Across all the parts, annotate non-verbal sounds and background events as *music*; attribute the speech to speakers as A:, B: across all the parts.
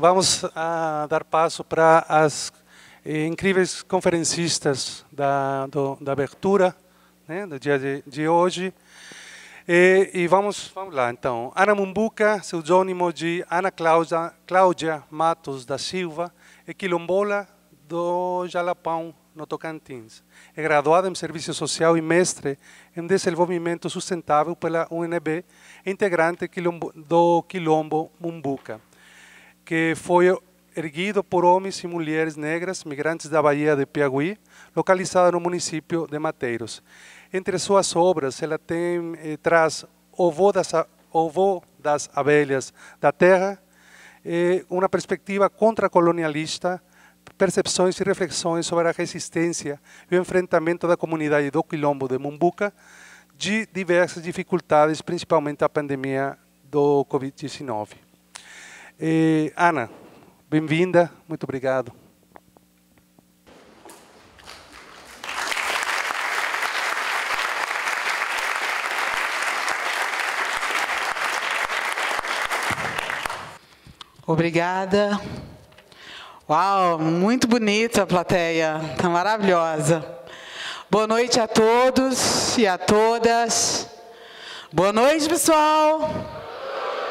A: vamos ah, dar passo para as incríveis conferencistas da, do, da abertura né, do dia de, de hoje. E, e, vamos, vamos lá, então. Ana Mumbuca, pseudônimo de Ana Cláudia, Cláudia Matos da Silva, é quilombola do Jalapão, no Tocantins. É graduada em Serviço Social e mestre em Desenvolvimento Sustentável pela UNB, integrante do Quilombo Mumbuca que foi erguido por homens e mulheres negras migrantes da Bahia de Piauí, localizada no município de Mateiros. Entre suas obras, ela tem, eh, traz o voo das, das abelhas da terra, eh, uma perspectiva contracolonialista, percepções e reflexões sobre a resistência e o enfrentamento da comunidade do Quilombo de Mumbuca de diversas dificuldades, principalmente a pandemia do Covid-19. E, Ana, bem-vinda, muito obrigado.
B: Obrigada. Uau, muito bonita a plateia, tá maravilhosa. Boa noite a todos e a todas. Boa noite, pessoal.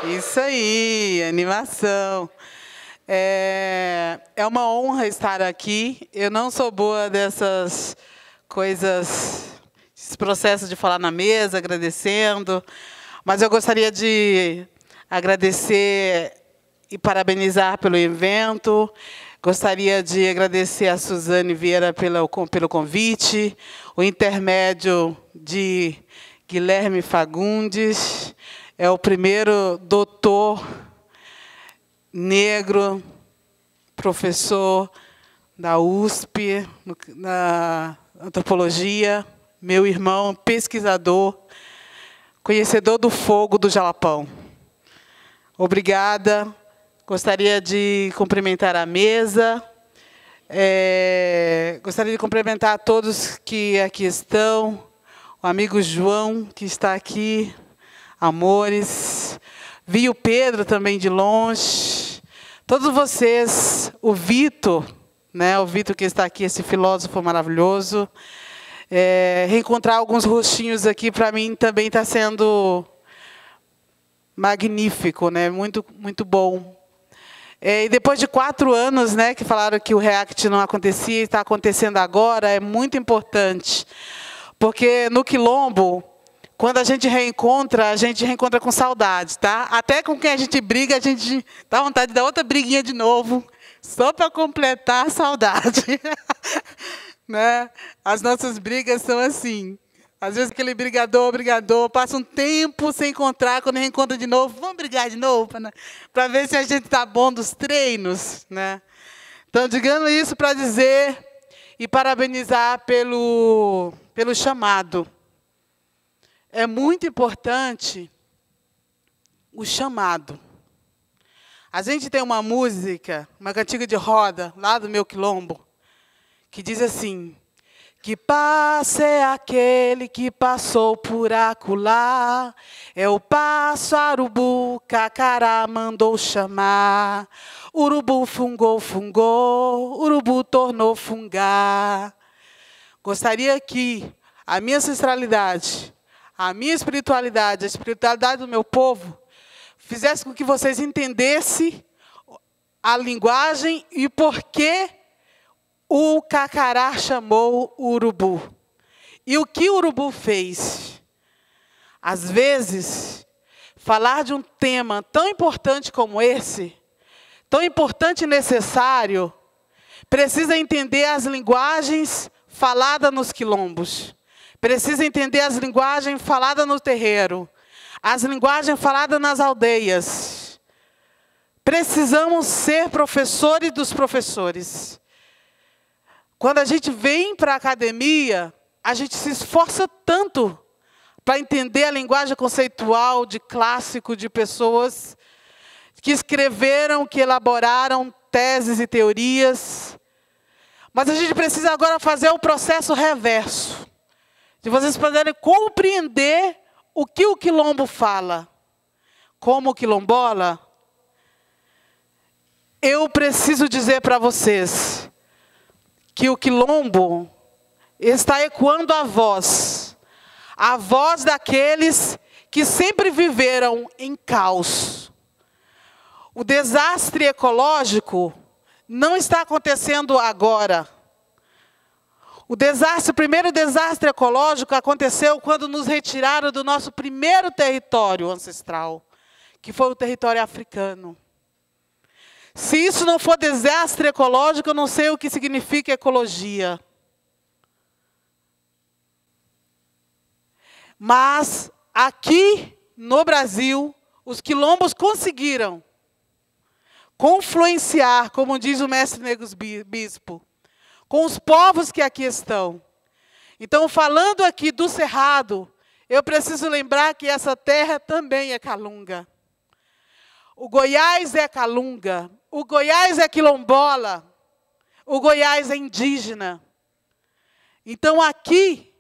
B: Isso aí, animação. É, é uma honra estar aqui. Eu não sou boa dessas coisas, esse processo de falar na mesa, agradecendo, mas eu gostaria de agradecer e parabenizar pelo evento. Gostaria de agradecer a Suzane Vieira pelo, pelo convite, o intermédio de Guilherme Fagundes é o primeiro doutor negro, professor da USP, na antropologia, meu irmão, pesquisador, conhecedor do fogo do Jalapão. Obrigada. Gostaria de cumprimentar a mesa. É, gostaria de cumprimentar a todos que aqui estão, o amigo João, que está aqui, amores. Vi o Pedro também de longe. Todos vocês, o Vitor, né, o Vitor que está aqui, esse filósofo maravilhoso. É, reencontrar alguns rostinhos aqui, para mim, também está sendo magnífico, né? muito, muito bom. É, e depois de quatro anos, né, que falaram que o React não acontecia, está acontecendo agora, é muito importante. Porque no Quilombo, quando a gente reencontra, a gente reencontra com saudade, tá? Até com quem a gente briga, a gente dá vontade de dar outra briguinha de novo, só para completar a saudade. *laughs* né? As nossas brigas são assim. Às vezes aquele brigador, brigador, passa um tempo sem encontrar, quando reencontra de novo, vamos brigar de novo para ver se a gente está bom dos treinos. Né? Então, digando isso para dizer e parabenizar pelo, pelo chamado é muito importante o chamado. A gente tem uma música, uma cantiga de roda, lá do meu quilombo, que diz assim: Que passe é aquele que passou por acolá, é o Arubu, cacará mandou chamar, urubu fungou, fungou, urubu tornou fungar. Gostaria que a minha ancestralidade a minha espiritualidade, a espiritualidade do meu povo, fizesse com que vocês entendessem a linguagem e por que o cacará chamou o urubu. E o que o urubu fez? Às vezes, falar de um tema tão importante como esse, tão importante e necessário, precisa entender as linguagens faladas nos quilombos. Precisa entender as linguagens faladas no terreiro, as linguagens faladas nas aldeias. Precisamos ser professores dos professores. Quando a gente vem para a academia, a gente se esforça tanto para entender a linguagem conceitual de clássico de pessoas que escreveram, que elaboraram teses e teorias. Mas a gente precisa agora fazer o processo reverso de vocês puderem compreender o que o quilombo fala. Como quilombola, eu preciso dizer para vocês que o quilombo está ecoando a voz, a voz daqueles que sempre viveram em caos. O desastre ecológico não está acontecendo agora o desastre, o primeiro desastre ecológico aconteceu quando nos retiraram do nosso primeiro território ancestral, que foi o território africano. Se isso não for desastre ecológico, eu não sei o que significa ecologia. Mas aqui no Brasil, os quilombos conseguiram confluenciar, como diz o mestre Negros Bispo, com os povos que aqui estão. Então, falando aqui do cerrado, eu preciso lembrar que essa terra também é calunga. O Goiás é calunga, o Goiás é quilombola, o Goiás é indígena. Então, aqui,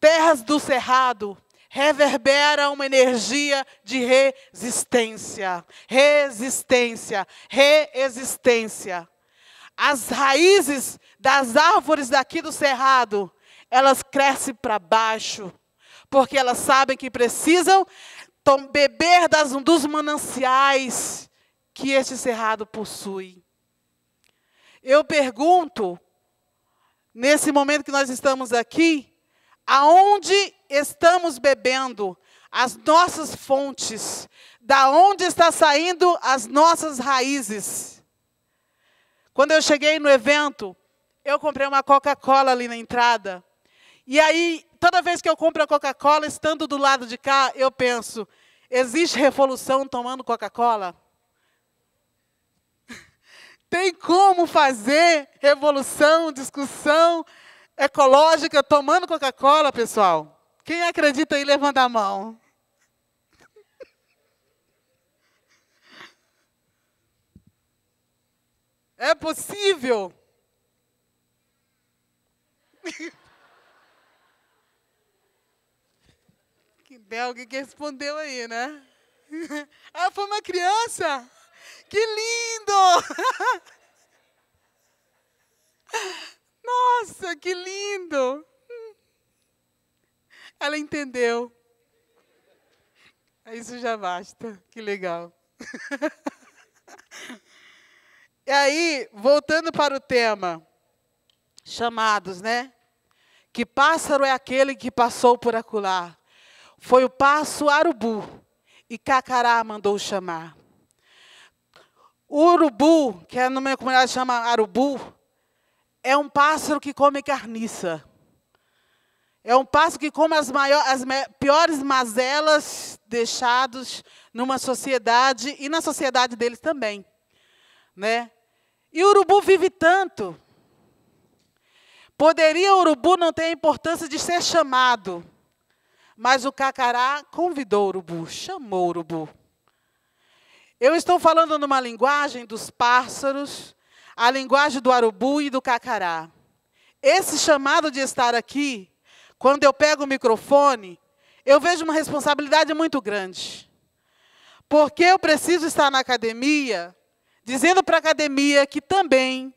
B: terras do cerrado reverberam uma energia de resistência, resistência, reexistência as raízes das árvores daqui do cerrado, elas crescem para baixo, porque elas sabem que precisam beber das, dos mananciais que este cerrado possui. Eu pergunto, nesse momento que nós estamos aqui, aonde estamos bebendo as nossas fontes, da onde está saindo as nossas raízes? Quando eu cheguei no evento, eu comprei uma Coca-Cola ali na entrada. E aí, toda vez que eu compro a Coca-Cola, estando do lado de cá, eu penso: existe revolução tomando Coca-Cola? *laughs* Tem como fazer revolução, discussão ecológica tomando Coca-Cola, pessoal? Quem acredita aí, levanta a mão. É possível. Que bel, que respondeu aí, né? Ah, foi uma criança? Que lindo! Nossa, que lindo! Ela entendeu. Isso já basta. Que legal. E aí, voltando para o tema, chamados, né? Que pássaro é aquele que passou por acular? Foi o passo arubu e Cacará mandou chamar. O urubu, que é, na minha comunidade chama arubu, é um pássaro que come carniça. É um pássaro que come as, maiores, as piores mazelas deixados numa sociedade e na sociedade deles também. Né? E o urubu vive tanto. Poderia o urubu não ter a importância de ser chamado, mas o cacará convidou o urubu, chamou o urubu. Eu estou falando numa linguagem dos pássaros, a linguagem do urubu e do cacará. Esse chamado de estar aqui, quando eu pego o microfone, eu vejo uma responsabilidade muito grande. Porque eu preciso estar na academia dizendo para a academia que também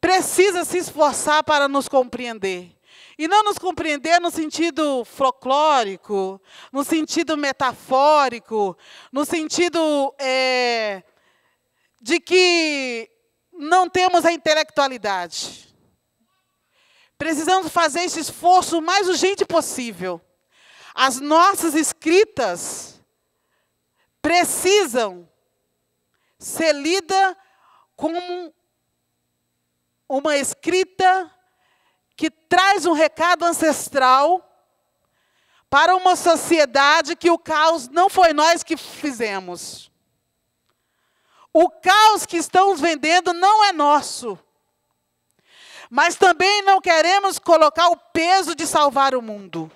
B: precisa se esforçar para nos compreender. E não nos compreender no sentido folclórico, no sentido metafórico, no sentido é, de que não temos a intelectualidade. Precisamos fazer esse esforço o mais urgente possível. As nossas escritas precisam ser lida como uma escrita que traz um recado ancestral para uma sociedade que o caos não foi nós que fizemos. O caos que estamos vendendo não é nosso. Mas também não queremos colocar o peso de salvar o mundo.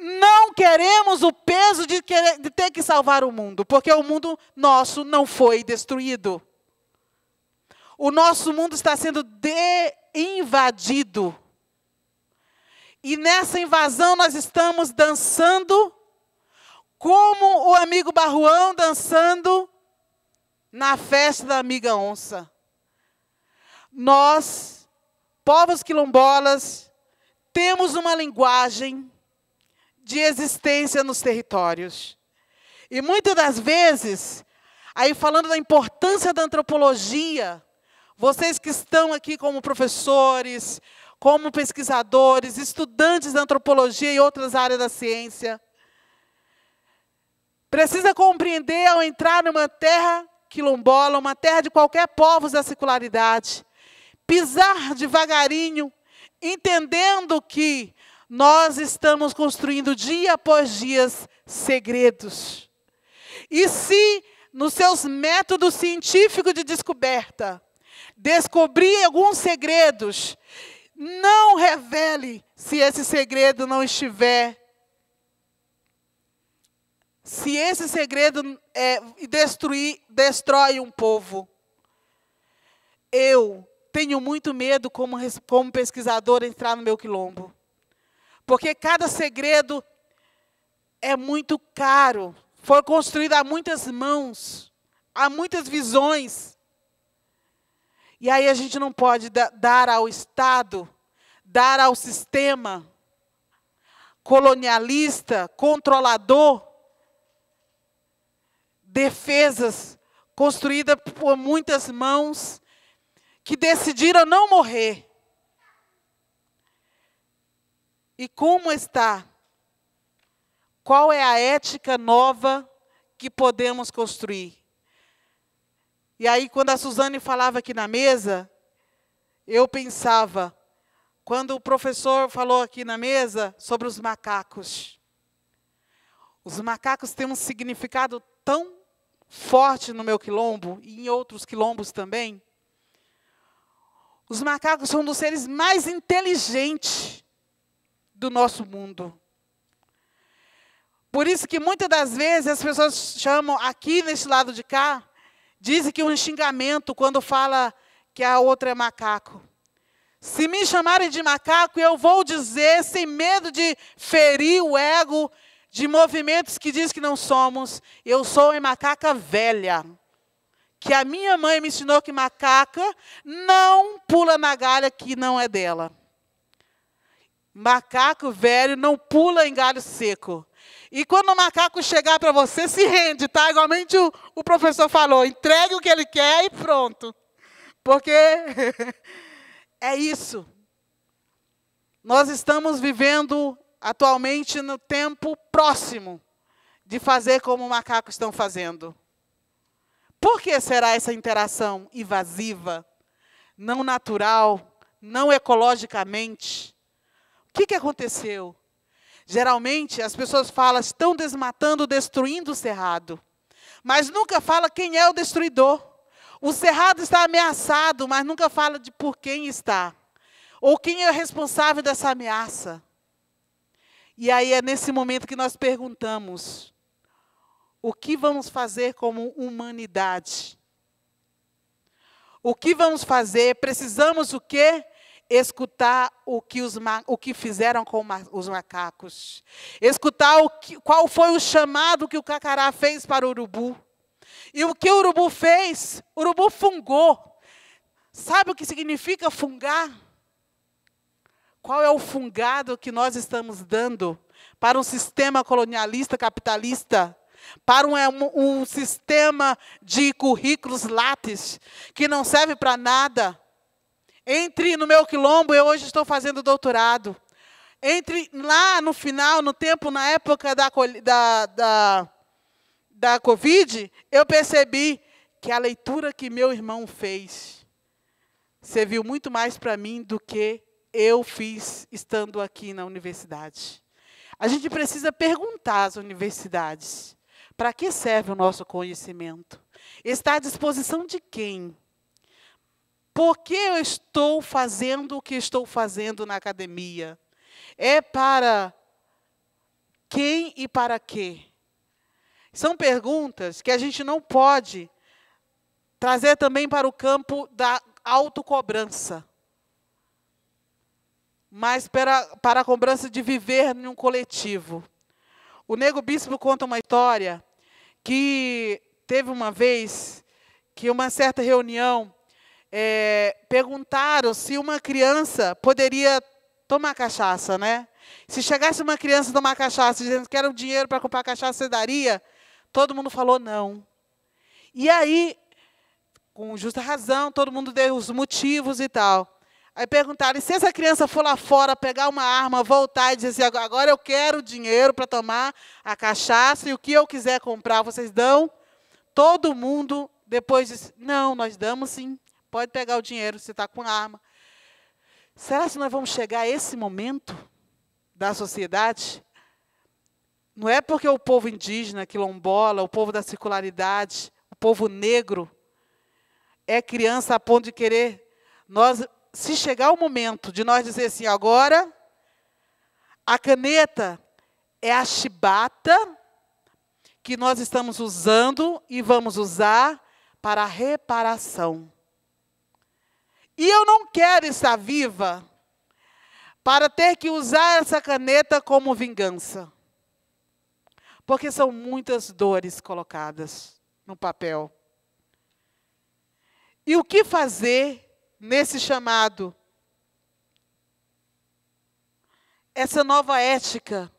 B: Não queremos o peso de, querer, de ter que salvar o mundo, porque o mundo nosso não foi destruído. O nosso mundo está sendo invadido. E nessa invasão nós estamos dançando como o amigo Barruão dançando na festa da amiga onça. Nós, povos quilombolas, temos uma linguagem de existência nos territórios. E muitas das vezes, aí falando da importância da antropologia, vocês que estão aqui como professores, como pesquisadores, estudantes da antropologia e outras áreas da ciência, precisa compreender ao entrar numa terra quilombola, uma terra de qualquer povo da secularidade, pisar devagarinho, entendendo que nós estamos construindo dia após dia segredos. E se nos seus métodos científicos de descoberta descobrir alguns segredos, não revele se esse segredo não estiver se esse segredo é, destruir, destrói um povo. Eu tenho muito medo, como, como pesquisador, entrar no meu quilombo. Porque cada segredo é muito caro, foi construído a muitas mãos, há muitas visões. E aí a gente não pode dar ao Estado, dar ao sistema colonialista, controlador, defesas construídas por muitas mãos que decidiram não morrer, E como está? Qual é a ética nova que podemos construir? E aí, quando a Suzane falava aqui na mesa, eu pensava, quando o professor falou aqui na mesa sobre os macacos. Os macacos têm um significado tão forte no meu quilombo e em outros quilombos também. Os macacos são um dos seres mais inteligentes do nosso mundo. Por isso que muitas das vezes as pessoas chamam aqui neste lado de cá, dizem que um xingamento quando fala que a outra é macaco. Se me chamarem de macaco, eu vou dizer sem medo de ferir o ego de movimentos que diz que não somos. Eu sou uma macaca velha. Que a minha mãe me ensinou que macaca não pula na galha que não é dela. Macaco velho não pula em galho seco. E quando o macaco chegar para você, se rende, tá? Igualmente o, o professor falou, entregue o que ele quer e pronto. Porque *laughs* é isso. Nós estamos vivendo atualmente no tempo próximo de fazer como os macacos estão fazendo. Por que será essa interação invasiva, não natural, não ecologicamente? que, que aconteceu? Geralmente as pessoas falam, estão desmatando, destruindo o cerrado. Mas nunca fala quem é o destruidor. O cerrado está ameaçado, mas nunca fala de por quem está. Ou quem é o responsável dessa ameaça. E aí é nesse momento que nós perguntamos: o que vamos fazer como humanidade? O que vamos fazer? Precisamos o quê? escutar o que, os, o que fizeram com os macacos, escutar o que, qual foi o chamado que o cacará fez para o urubu. E o que o urubu fez? O urubu fungou. Sabe o que significa fungar? Qual é o fungado que nós estamos dando para um sistema colonialista capitalista? para um, é um sistema de currículos látis que não serve para nada? Entre no meu quilombo, eu hoje estou fazendo doutorado. Entre lá no final, no tempo, na época da, da, da, da Covid, eu percebi que a leitura que meu irmão fez serviu muito mais para mim do que eu fiz estando aqui na universidade. A gente precisa perguntar às universidades para que serve o nosso conhecimento? Está à disposição de quem? Por que eu estou fazendo o que estou fazendo na academia? É para quem e para quê? São perguntas que a gente não pode trazer também para o campo da autocobrança, mas para, para a cobrança de viver em um coletivo. O Nego Bispo conta uma história que teve uma vez que uma certa reunião é, perguntaram se uma criança poderia tomar cachaça, né? Se chegasse uma criança tomar cachaça dizendo que era o dinheiro para comprar cachaça, você daria? Todo mundo falou não. E aí, com justa razão, todo mundo deu os motivos e tal. Aí perguntaram: e se essa criança for lá fora pegar uma arma, voltar e dizer assim, agora eu quero dinheiro para tomar a cachaça e o que eu quiser comprar, vocês dão? Todo mundo depois disse: não, nós damos sim pode pegar o dinheiro, você está com arma. Será que nós vamos chegar a esse momento da sociedade? Não é porque o povo indígena, quilombola, o povo da circularidade, o povo negro é criança a ponto de querer. Nós, se chegar o momento de nós dizer assim, agora a caneta é a chibata que nós estamos usando e vamos usar para reparação. E eu não quero estar viva para ter que usar essa caneta como vingança. Porque são muitas dores colocadas no papel. E o que fazer nesse chamado? Essa nova ética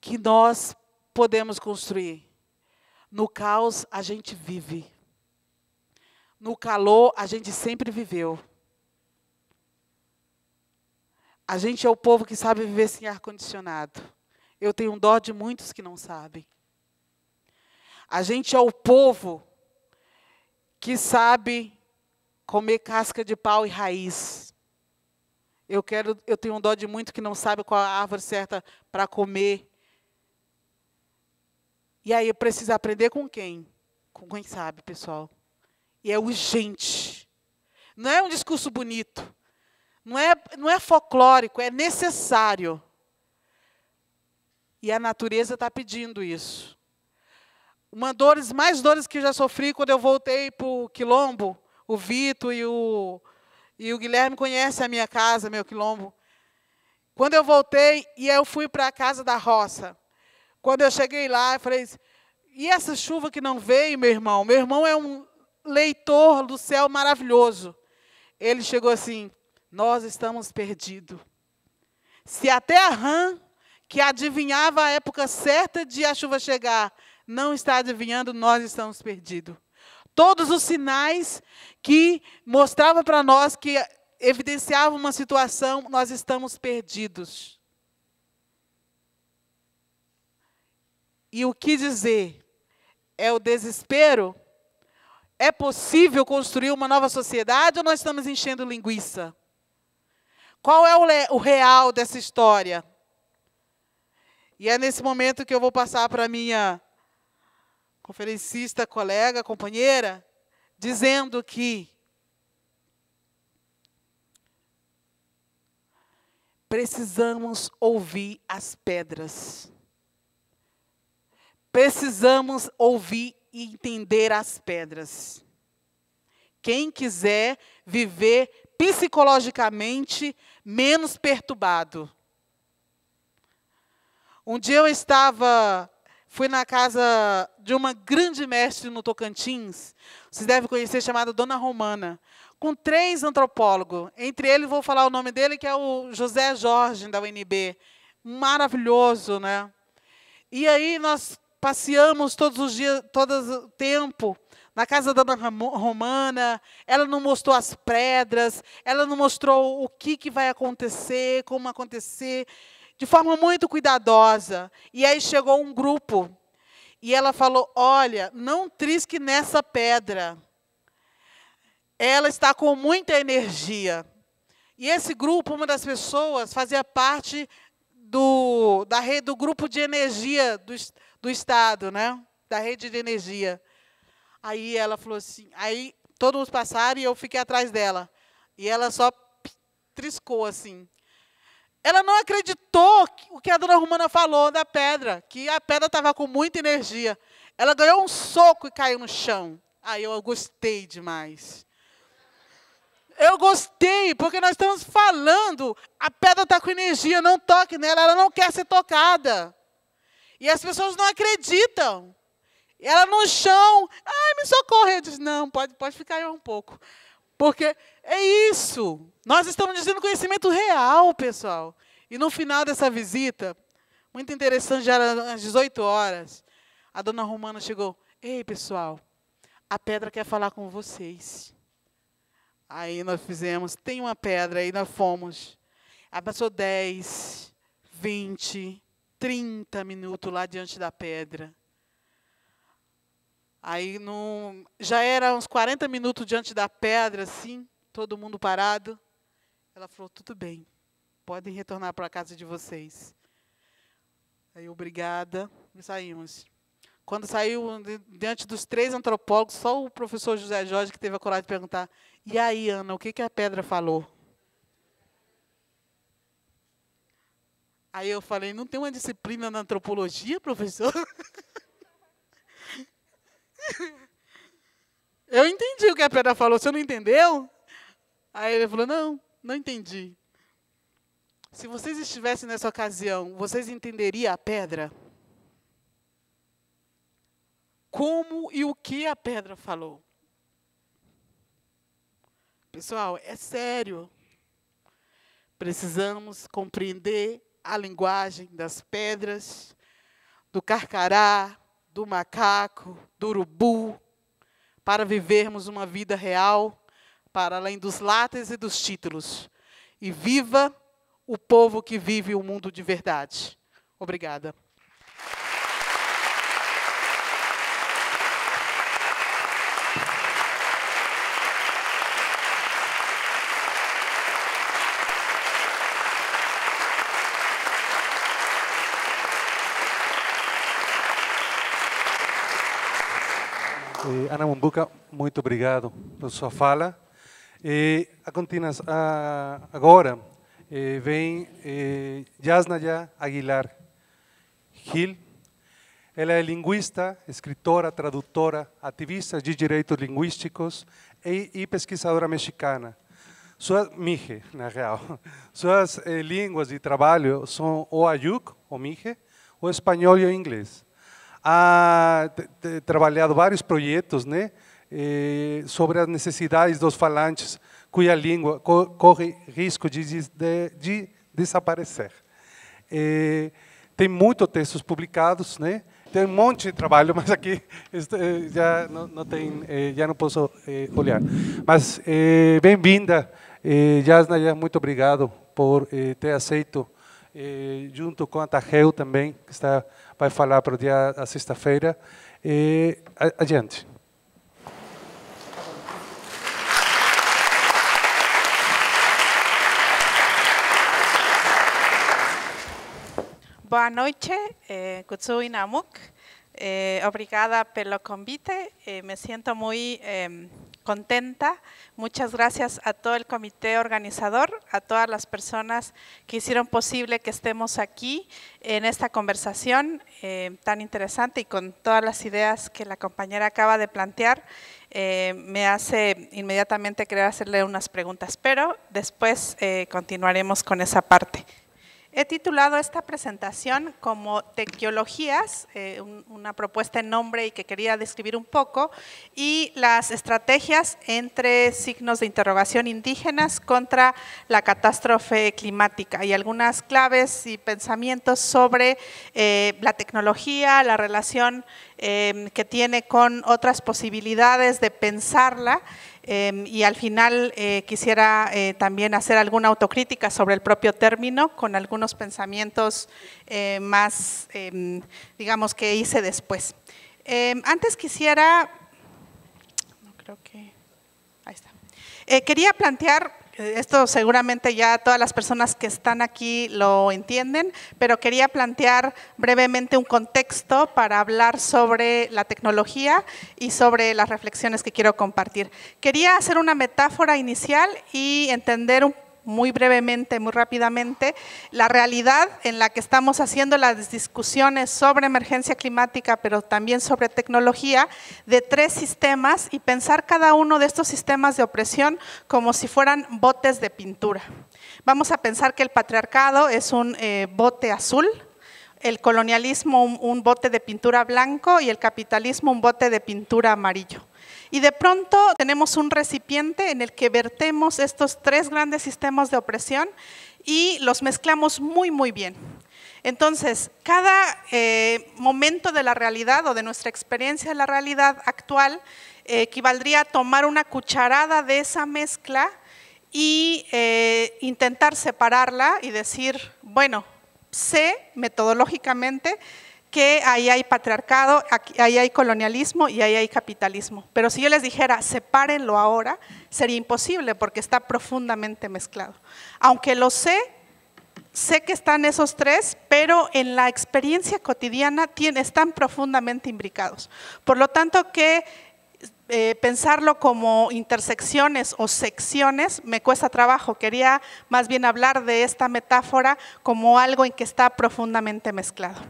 B: que nós podemos construir. No caos a gente vive no calor a gente sempre viveu. A gente é o povo que sabe viver sem ar-condicionado. Eu tenho dó de muitos que não sabem. A gente é o povo que sabe comer casca de pau e raiz. Eu quero, eu tenho dó de muito que não sabe qual é a árvore certa para comer. E aí precisa aprender com quem? Com quem sabe, pessoal. E é urgente. Não é um discurso bonito. Não é, não é folclórico, é necessário. E a natureza está pedindo isso. Uma dores, mais dores que eu já sofri quando eu voltei para o quilombo, o Vitor e o, e o Guilherme conhecem a minha casa, meu quilombo. Quando eu voltei e eu fui para a casa da roça, quando eu cheguei lá, eu falei: e essa chuva que não veio, meu irmão? Meu irmão é um leitor do céu maravilhoso. Ele chegou assim: Nós estamos perdidos. Se até a rã, que adivinhava a época certa de a chuva chegar, não está adivinhando, nós estamos perdidos. Todos os sinais que mostravam para nós que evidenciavam uma situação, nós estamos perdidos. E o que dizer? É o desespero é possível construir uma nova sociedade ou nós estamos enchendo linguiça? Qual é o, o real dessa história? E é nesse momento que eu vou passar para a minha conferencista, colega, companheira, dizendo que precisamos ouvir as pedras. Precisamos ouvir e entender as pedras. Quem quiser viver psicologicamente menos perturbado. Um dia eu estava, fui na casa de uma grande mestre no Tocantins, vocês devem conhecer, chamada Dona Romana, com três antropólogos. Entre eles, vou falar o nome dele, que é o José Jorge, da UNB. Maravilhoso, né? E aí nós passeamos todos os dias, todo o tempo, na casa da dona Romana, ela não mostrou as pedras, ela não mostrou o que, que vai acontecer, como acontecer, de forma muito cuidadosa. E aí chegou um grupo e ela falou: Olha, não trisque nessa pedra. Ela está com muita energia. E esse grupo, uma das pessoas, fazia parte do, da rede do grupo de energia do, do Estado, né? da rede de energia. Aí ela falou assim, aí todos passaram e eu fiquei atrás dela. E ela só triscou assim. Ela não acreditou o que a dona Romana falou da pedra, que a pedra estava com muita energia. Ela ganhou um soco e caiu no chão. Aí eu gostei demais. Eu gostei, porque nós estamos falando, a pedra está com energia, não toque nela, ela não quer ser tocada. E as pessoas não acreditam. Ela no chão, ai, me socorre. Eu disse, não, pode, pode ficar aí um pouco. Porque é isso. Nós estamos dizendo conhecimento real, pessoal. E no final dessa visita, muito interessante, já era às 18 horas, a dona Romana chegou, ei, pessoal, a pedra quer falar com vocês. Aí nós fizemos, tem uma pedra, aí nós fomos. Aí passou 10, 20, 30 minutos lá diante da pedra. Aí no já era uns 40 minutos diante da pedra, assim, todo mundo parado. Ela falou: tudo bem, podem retornar para a casa de vocês. Aí, obrigada, e saímos. Quando saiu, diante dos três antropólogos, só o professor José Jorge que teve a coragem de perguntar: e aí, Ana, o que, que a pedra falou? Aí eu falei, não tem uma disciplina na antropologia, professor? *laughs* Eu entendi o que a pedra falou, você não entendeu? Aí ele falou, não, não entendi. Se vocês estivessem nessa ocasião, vocês entenderiam a pedra? Como e o que a pedra falou? Pessoal, é sério. Precisamos compreender a linguagem das pedras, do carcará, do macaco, do urubu, para vivermos uma vida real, para além dos látex e dos títulos. E viva o povo que vive o mundo de verdade. Obrigada.
A: Ana Mumbuca, muito obrigado pela sua fala. E a continuação, agora vem Yasnaya Aguilar Gil. Ela é linguista, escritora, tradutora, ativista de direitos linguísticos e, pesquisadora mexicana. Suas, mije, na real. Suas eh, línguas de trabalho são o ayuk, o mije, o espanhol e o inglês ha trabalhado vários projetos né, eh, sobre as necessidades dos falantes cuja língua co corre risco de, de, de desaparecer. Eh, tem muitos textos publicados, né? tem um monte de trabalho, *laughs* mas aqui este, eh, já não, não, tem, eh, já não posso eh, olhar. Mas eh, bem-vinda, Jasna, muito obrigado por ter aceito, junto com a Tarreu também, que está vai falar para o dia da sexta-feira. E adiante.
C: Boa noite, eh, Kutsui Namuk. Eh, obrigada pelo convite. Eh, me sinto muito eh, contenta. Muchas gracias a todo el comité organizador, a todas las personas que hicieron posible que estemos aquí en esta conversación eh, tan interesante y con todas las ideas que la compañera acaba de plantear. Eh, me hace inmediatamente querer hacerle unas preguntas, pero después eh, continuaremos con esa parte. He titulado esta presentación como Tecnologías, eh, una propuesta en nombre y que quería describir un poco, y las estrategias entre signos de interrogación indígenas contra la catástrofe climática y algunas claves y pensamientos sobre eh, la tecnología, la relación eh, que tiene con otras posibilidades de pensarla Em, y al final eh, quisiera eh, también hacer alguna autocrítica sobre el propio término con algunos pensamientos eh, más, em, digamos, que hice después. Em, antes quisiera, no creo que, ahí está, quería plantear esto seguramente ya todas las personas que están aquí lo entienden, pero quería plantear brevemente un contexto para hablar sobre la tecnología y sobre las reflexiones que quiero compartir. Quería hacer una metáfora inicial y entender un muy brevemente, muy rápidamente, la realidad en la que estamos haciendo las discusiones sobre emergencia climática, pero también sobre tecnología, de tres sistemas y pensar cada uno de estos sistemas de opresión como si fueran botes de pintura. Vamos a pensar que el patriarcado es un eh, bote azul, el colonialismo un bote de pintura blanco y el capitalismo un bote de pintura amarillo. Y de pronto tenemos un recipiente en el que vertemos estos tres grandes sistemas de opresión y los mezclamos muy, muy bien. Entonces, cada eh, momento de la realidad o de nuestra experiencia de la realidad actual eh, equivaldría a tomar una cucharada de esa mezcla e intentar separarla y decir, bueno, sé metodológicamente que ahí hay patriarcado, aquí, ahí hay colonialismo y ahí hay capitalismo. Pero si yo les dijera, sepárenlo ahora, sería imposible porque está profundamente mezclado. Aunque lo sé, sé que están esos tres, pero en la experiencia cotidiana están profundamente imbricados. Por lo tanto, que eh, pensarlo como intersecciones o secciones me cuesta trabajo. Quería más bien hablar de esta metáfora como algo en que está profundamente mezclado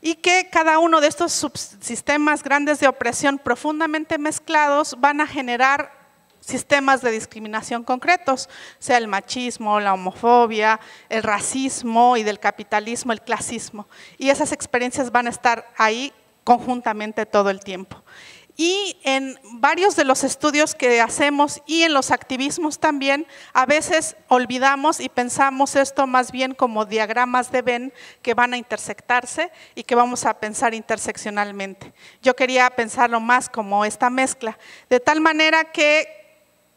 C: y que cada uno de estos subsistemas grandes de opresión profundamente mezclados van a generar sistemas de discriminación concretos, sea el machismo, la homofobia, el racismo y del capitalismo, el clasismo. Y esas experiencias van a estar ahí conjuntamente todo el tiempo. Y en varios de los estudios que hacemos y en los activismos también, a veces olvidamos y pensamos esto más bien como diagramas de Venn que van a intersectarse y que vamos a pensar interseccionalmente. Yo quería pensarlo más como esta mezcla, de tal manera que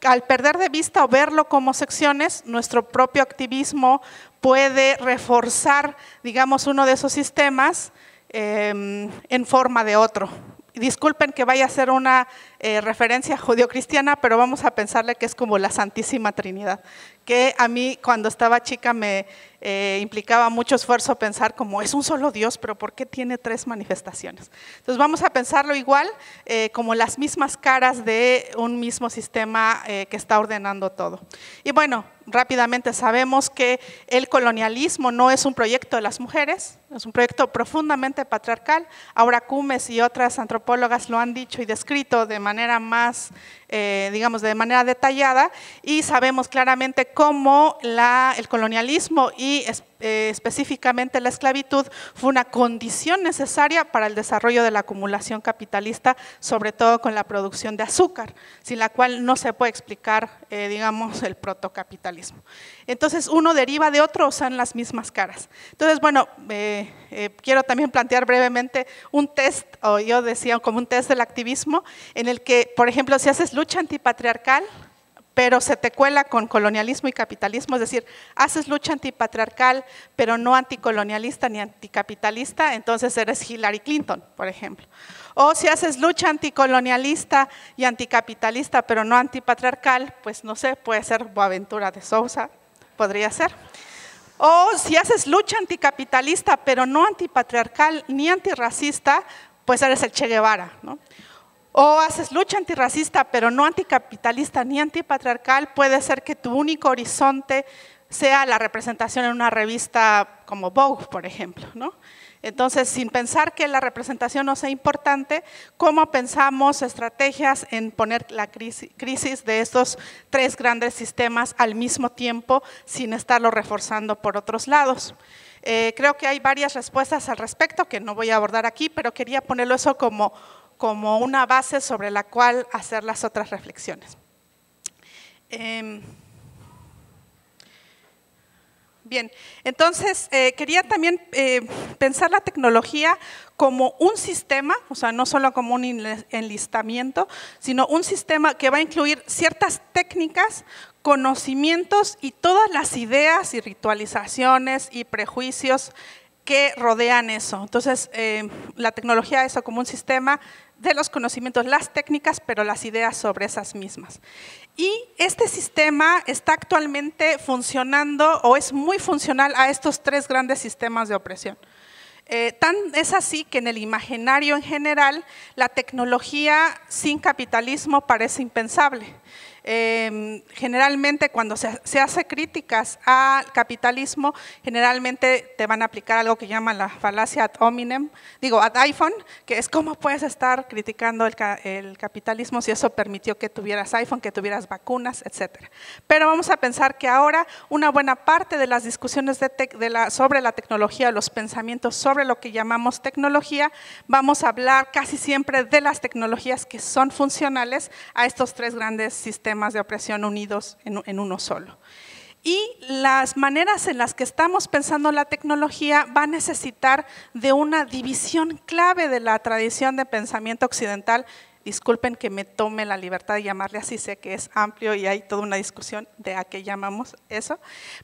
C: al perder de vista o verlo como secciones, nuestro propio activismo puede reforzar, digamos, uno de esos sistemas em, en forma de otro, disculpen que vaya a ser una eh, referencia judio-cristiana, pero vamos a pensarle que es como la Santísima Trinidad, que a mí cuando estaba chica me eh, implicaba mucho esfuerzo pensar como es un solo Dios, pero ¿por qué tiene tres manifestaciones? Entonces vamos a pensarlo igual, eh, como las mismas caras de un mismo sistema que está ordenando todo. Y bueno, rápidamente sabemos que el colonialismo no es un proyecto de las mujeres, es un proyecto profundamente patriarcal. Ahora Cumes y otras antropólogas lo han dicho y descrito de manera más, eh, digamos, de manera detallada y sabemos claramente cómo el colonialismo y eh, específicamente la esclavitud fue una condición necesaria para el desarrollo de la acumulación capitalista, sobre todo con la producción de azúcar, sin la cual no se puede explicar, eh, digamos, el protocapitalismo. Entonces uno deriva de otro o son las mismas caras. Entonces, bueno, eh, eh, quiero también plantear brevemente un test, o yo decía como un test del activismo, en el que, por ejemplo, si haces lucha antipatriarcal, pero se te cuela con colonialismo y capitalismo, es decir, haces lucha antipatriarcal, pero no anticolonialista ni anticapitalista, entonces eres Hillary Clinton, por ejemplo. O si haces lucha anticolonialista y anticapitalista, pero no antipatriarcal, pues no sé, puede ser Boaventura de Sousa, podría ser. O si haces lucha anticapitalista, pero no antipatriarcal ni antirracista, pues eres el Che Guevara, ¿no? O haces lucha antirracista, pero no anticapitalista ni antipatriarcal, puede ser que tu único horizonte sea la representación en una revista como Vogue, por ejemplo, ¿no? Entonces, sin pensar que la representación no sea importante, ¿cómo pensamos estrategias en poner la crisis de estos tres grandes sistemas al mismo tiempo sin estarlo reforzando por otros lados? Eh, creo que hay varias respuestas al respecto que no voy a abordar aquí, pero quería ponerlo eso como, una base sobre la cual hacer las otras reflexiones. Em, Bien, entonces eh, quería también eh, pensar la tecnología como un sistema, o sea, no solo como un enlistamiento, sino un sistema que va a incluir ciertas técnicas, conocimientos y todas las ideas y ritualizaciones y prejuicios que rodean eso. Entonces, eh, la tecnología, eso como un sistema de los conocimientos, las técnicas, pero las ideas sobre esas mismas. Y este sistema está actualmente funcionando o es muy funcional a estos tres grandes sistemas de opresión. Eh, tan es así que en el imaginario en general la tecnología sin capitalismo parece impensable Em, generalmente cuando se, hace críticas al capitalismo, generalmente te van a aplicar algo que llaman la falacia ad hominem, digo ad iPhone, que es cómo puedes estar criticando el, capitalismo si eso permitió que tuvieras iPhone, que tuvieras vacunas, etcétera. Pero vamos a pensar que ahora una buena parte de las discusiones sobre la tecnología, los pensamientos sobre lo que llamamos tecnología, vamos a hablar casi siempre de las tecnologías que son funcionales a estos tres grandes sistemas de opresión unidos en, uno solo. Y las maneras en las que estamos pensando la tecnología va a necesitar de una división clave de la tradición de pensamiento occidental disculpen que me tome la libertad de llamarle así, sé que es amplio y hay toda una discusión de a qué llamamos eso,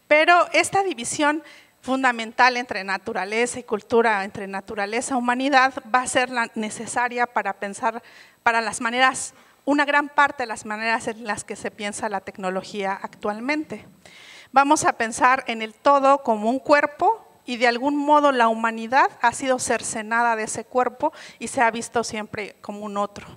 C: pero esta división fundamental entre naturaleza y cultura, entre naturaleza y e humanidad, va a ser la necesaria para pensar para las maneras una gran parte de las maneras en las que se piensa la tecnología actualmente. Vamos a pensar en el todo como un cuerpo y de algún modo la humanidad ha sido cercenada de ese cuerpo y se ha visto siempre como un otro.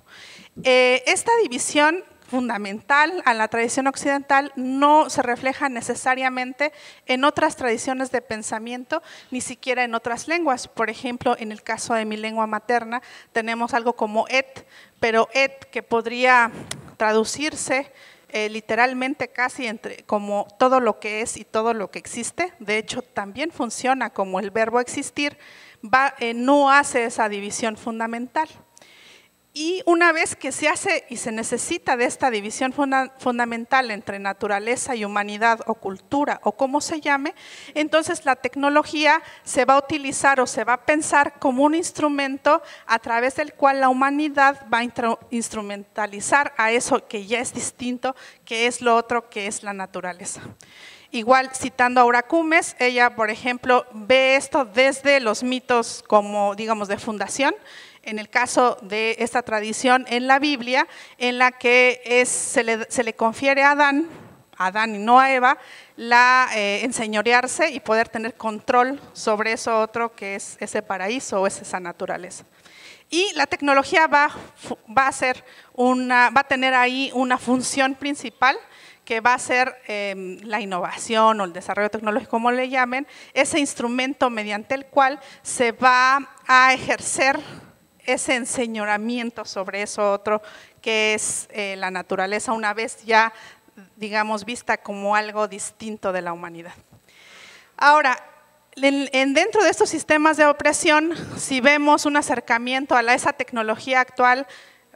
C: Eh, esta división fundamental a la tradición occidental no se refleja necesariamente en otras tradiciones de pensamiento, ni siquiera en otras lenguas. Por ejemplo, en el caso de mi lengua materna tenemos algo como et, pero et que podría traducirse eh, literalmente casi entre, como todo lo que es y todo lo que existe, de hecho también funciona como el verbo existir, eh, no hace esa división fundamental. Y una vez que se hace y se necesita de esta división fundamental entre naturaleza y humanidad o cultura o como se llame, entonces la tecnología se va a utilizar o se va a pensar como un instrumento a través del cual la humanidad va a instrumentalizar a eso que ya es distinto, que es lo otro, que es la naturaleza. Igual citando a Cumes, ella por ejemplo ve esto desde los mitos como digamos de fundación, en el caso de esta tradición en la Biblia, en la que se, le, confiere a Adán, a Adán y no a Eva, la eh, enseñorearse y poder tener control sobre eso otro que es ese paraíso o es esa naturaleza. Y la tecnología va, a, ser va a tener ahí una función principal que va a ser em, la innovación o el desarrollo tecnológico, como le llamen, ese instrumento mediante el cual se va a ejercer ese enseñoramiento sobre eso otro que es eh, la naturaleza, una vez ya, digamos, vista como algo distinto de la humanidad. Ahora, en, dentro de estos sistemas de opresión, si vemos un acercamiento a esa tecnología actual,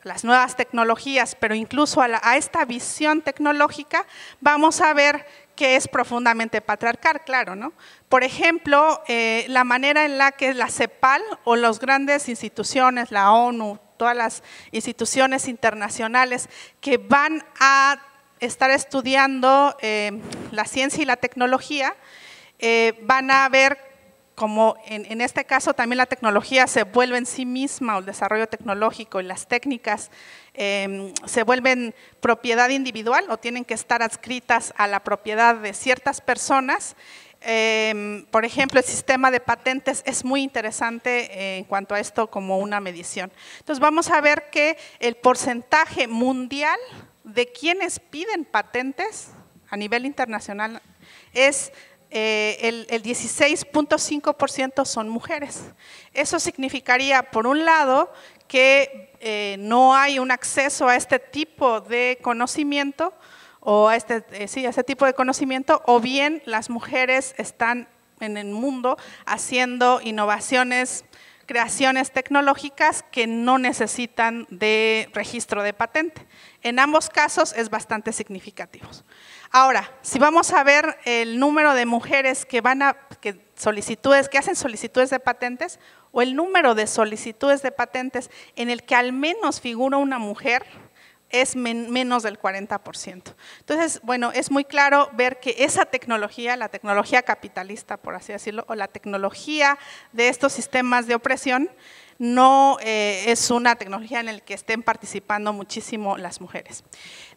C: las nuevas tecnologías, pero incluso a, esta visión tecnológica, vamos a ver que es profundamente patriarcal, claro, ¿no? Por ejemplo, eh, la manera en la que la CEPAL o las grandes instituciones, la ONU, todas las instituciones internacionales que van a estar estudiando eh, la ciencia y la tecnología, eh, van a ver como en, este caso también la tecnología se vuelve en sí misma, o el desarrollo tecnológico y las técnicas em, se vuelven propiedad individual o tienen que estar adscritas a la propiedad de ciertas personas, Em, por ejemplo, el sistema de patentes es muy interesante eh, en cuanto a esto como una medición. Entonces vamos a ver que el porcentaje mundial de quienes piden patentes a nivel internacional es eh, el, 16.5% son mujeres. Eso significaría, por un lado, que eh, no hay un acceso a este tipo de conocimiento o este, eh, este, tipo de conocimiento, o bien las mujeres están en el mundo haciendo innovaciones, creaciones tecnológicas que no necesitan de registro de patente. En ambos casos es bastante significativo. Ahora, si vamos a ver el número de mujeres que van a solicitudes, que hacen solicitudes de patentes, o el número de solicitudes de patentes en el que al menos figura una mujer, es menos del 40%. Entonces, bueno, es muy claro ver que esa tecnología, la tecnología capitalista, por así decirlo, o la tecnología de estos sistemas de opresión, no eh, es una tecnología en la que estén participando muchísimo las mujeres.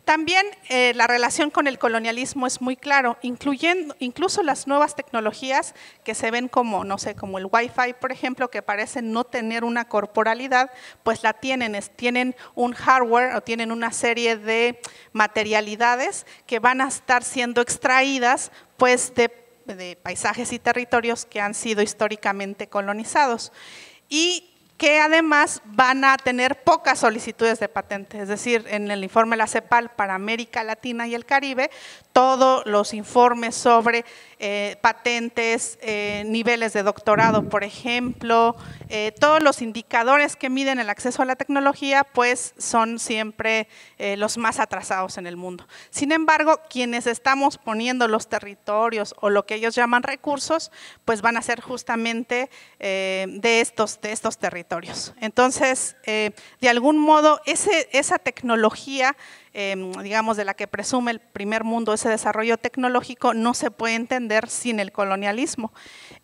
C: También eh, la relación con el colonialismo es muy claro, incluyendo incluso las nuevas tecnologías que se ven como, no sé, como el Wi-Fi, por ejemplo, que parece no tener una corporalidad, pues la tienen, tienen un hardware o tienen una serie de materialidades que van a estar siendo extraídas, pues de, de paisajes y territorios que han sido históricamente colonizados. Y que además van a tener pocas solicitudes de patentes, Es decir, en el informe de la CEPAL para América Latina y el Caribe, todos los informes sobre eh, patentes, eh, niveles de doctorado, por ejemplo, eh, todos los indicadores que miden el acceso a la tecnología, pues son siempre los más atrasados en el mundo. Sin embargo, quienes estamos poniendo los territorios o lo que ellos llaman recursos, pues van a ser justamente de, estos, de estos territorios entonces, eh, de algún modo, esa tecnología, em, digamos, de la que presume el primer mundo, ese desarrollo tecnológico, no se puede entender sin el colonialismo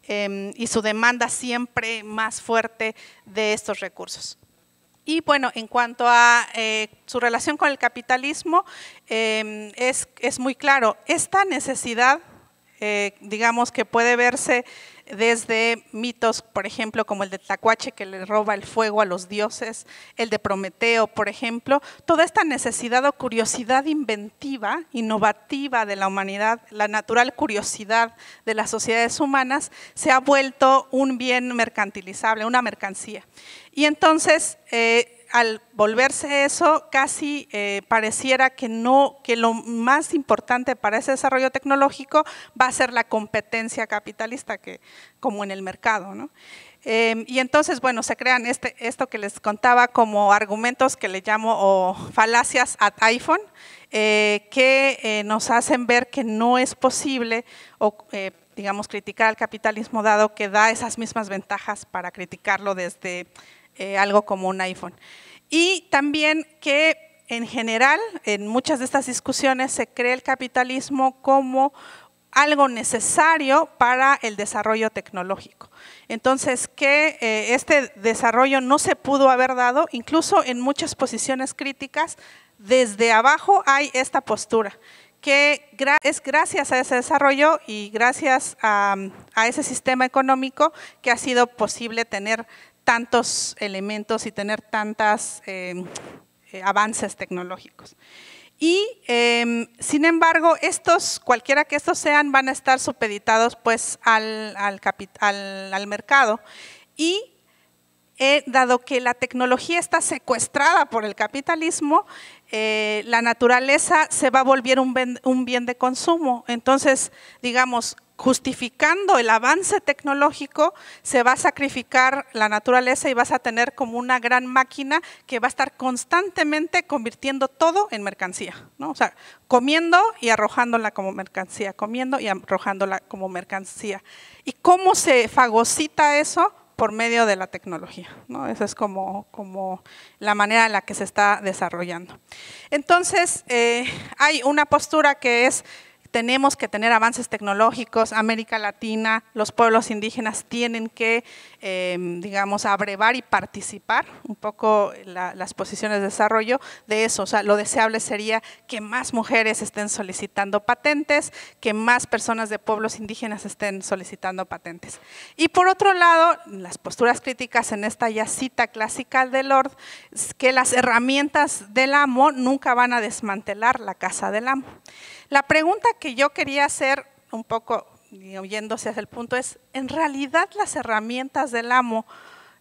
C: em, y su demanda siempre más fuerte de estos recursos. Y bueno, en cuanto a eh, su relación con el capitalismo, em, es, muy claro, esta necesidad, eh, digamos, que puede verse desde mitos, por ejemplo, como el de Tacuache que le roba el fuego a los dioses, el de Prometeo, por ejemplo, toda esta necesidad o curiosidad inventiva, innovativa de la humanidad, la natural curiosidad de las sociedades humanas, se ha vuelto un bien mercantilizable, una mercancía. Y entonces, eh, al volverse eso, casi eh, pareciera que no, que lo más importante para ese desarrollo tecnológico va a ser la competencia capitalista, que, como en el mercado. ¿no? Em, y entonces, bueno, se crean este, esto que les contaba como argumentos que le llamo o falacias at iPhone, eh, que eh, nos hacen ver que no es posible o digamos, criticar al capitalismo dado que da esas mismas ventajas para criticarlo desde eh, algo como un iPhone. Y también que en general, en muchas de estas discusiones se cree el capitalismo como algo necesario para el desarrollo tecnológico. Entonces, que eh, este desarrollo no se pudo haber dado, incluso en muchas posiciones críticas, desde abajo hay esta postura, que es gracias a ese desarrollo y gracias a, a ese sistema económico que ha sido posible tener tantos elementos y tener tantos em, eh, avances tecnológicos. Y em, sin embargo, estos, cualquiera que estos sean, van a estar supeditados pues al, al, mercado. Y dado que la tecnología está secuestrada por el capitalismo, eh, la naturaleza se va a volver un un bien, de consumo. Entonces, digamos, justificando el avance tecnológico, se va a sacrificar la naturaleza y vas a tener como una gran máquina que va a estar constantemente convirtiendo todo en mercancía, ¿no? O sea, comiendo y arrojándola como mercancía, comiendo y arrojándola como mercancía. ¿Y cómo se fagocita eso? por medio de la tecnología. ¿no? Esa es como, como, la manera en la que se está desarrollando. Entonces, eh, hay una postura que es tenemos que tener avances tecnológicos, América Latina, los pueblos indígenas tienen que, em, digamos, abrevar y participar un poco las posiciones de desarrollo de eso. O sea, lo deseable sería que más mujeres estén solicitando patentes, que más personas de pueblos indígenas estén solicitando patentes. Y por otro lado, las posturas críticas en esta ya cita clásica de Lord, que las herramientas del amo nunca van a desmantelar la casa del amo. La pregunta que yo quería hacer, un poco oyéndose hacia el punto, es, ¿en realidad las herramientas del amo,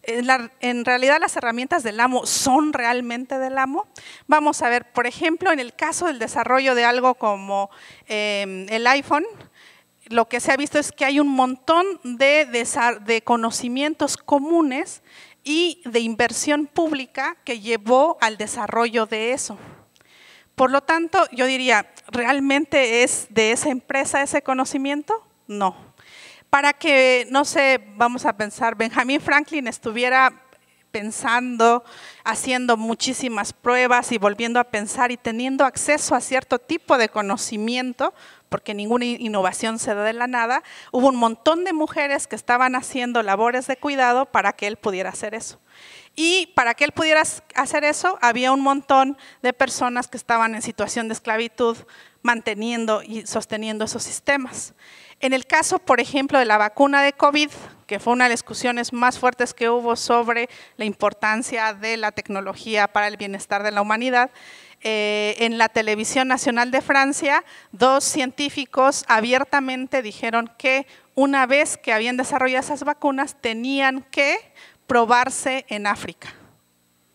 C: eh, en, realidad las herramientas del amo son realmente del amo? Vamos a ver, por ejemplo, en el caso del desarrollo de algo como em, el iPhone, lo que se ha visto es que hay un montón de, de, conocimientos comunes y de inversión pública que llevó al desarrollo de eso. Por lo tanto, yo diría, realmente es de esa empresa ese conocimiento? No. Para que, no sé, vamos a pensar, Benjamin Franklin estuviera pensando, haciendo muchísimas pruebas y volviendo a pensar y teniendo acceso a cierto tipo de conocimiento, porque ninguna innovación se da de la nada, hubo un montón de mujeres que estaban haciendo labores de cuidado para que él pudiera hacer eso. Y para que él pudiera hacer eso, había un montón de personas que estaban en situación de esclavitud manteniendo y sosteniendo esos sistemas. En el caso, por ejemplo, de la vacuna de COVID, que fue una de las discusiones más fuertes que hubo sobre la importancia de la tecnología para el bienestar de la humanidad, eh, en la televisión nacional de Francia, dos científicos abiertamente dijeron que una vez que habían desarrollado esas vacunas, tenían que probarse en África.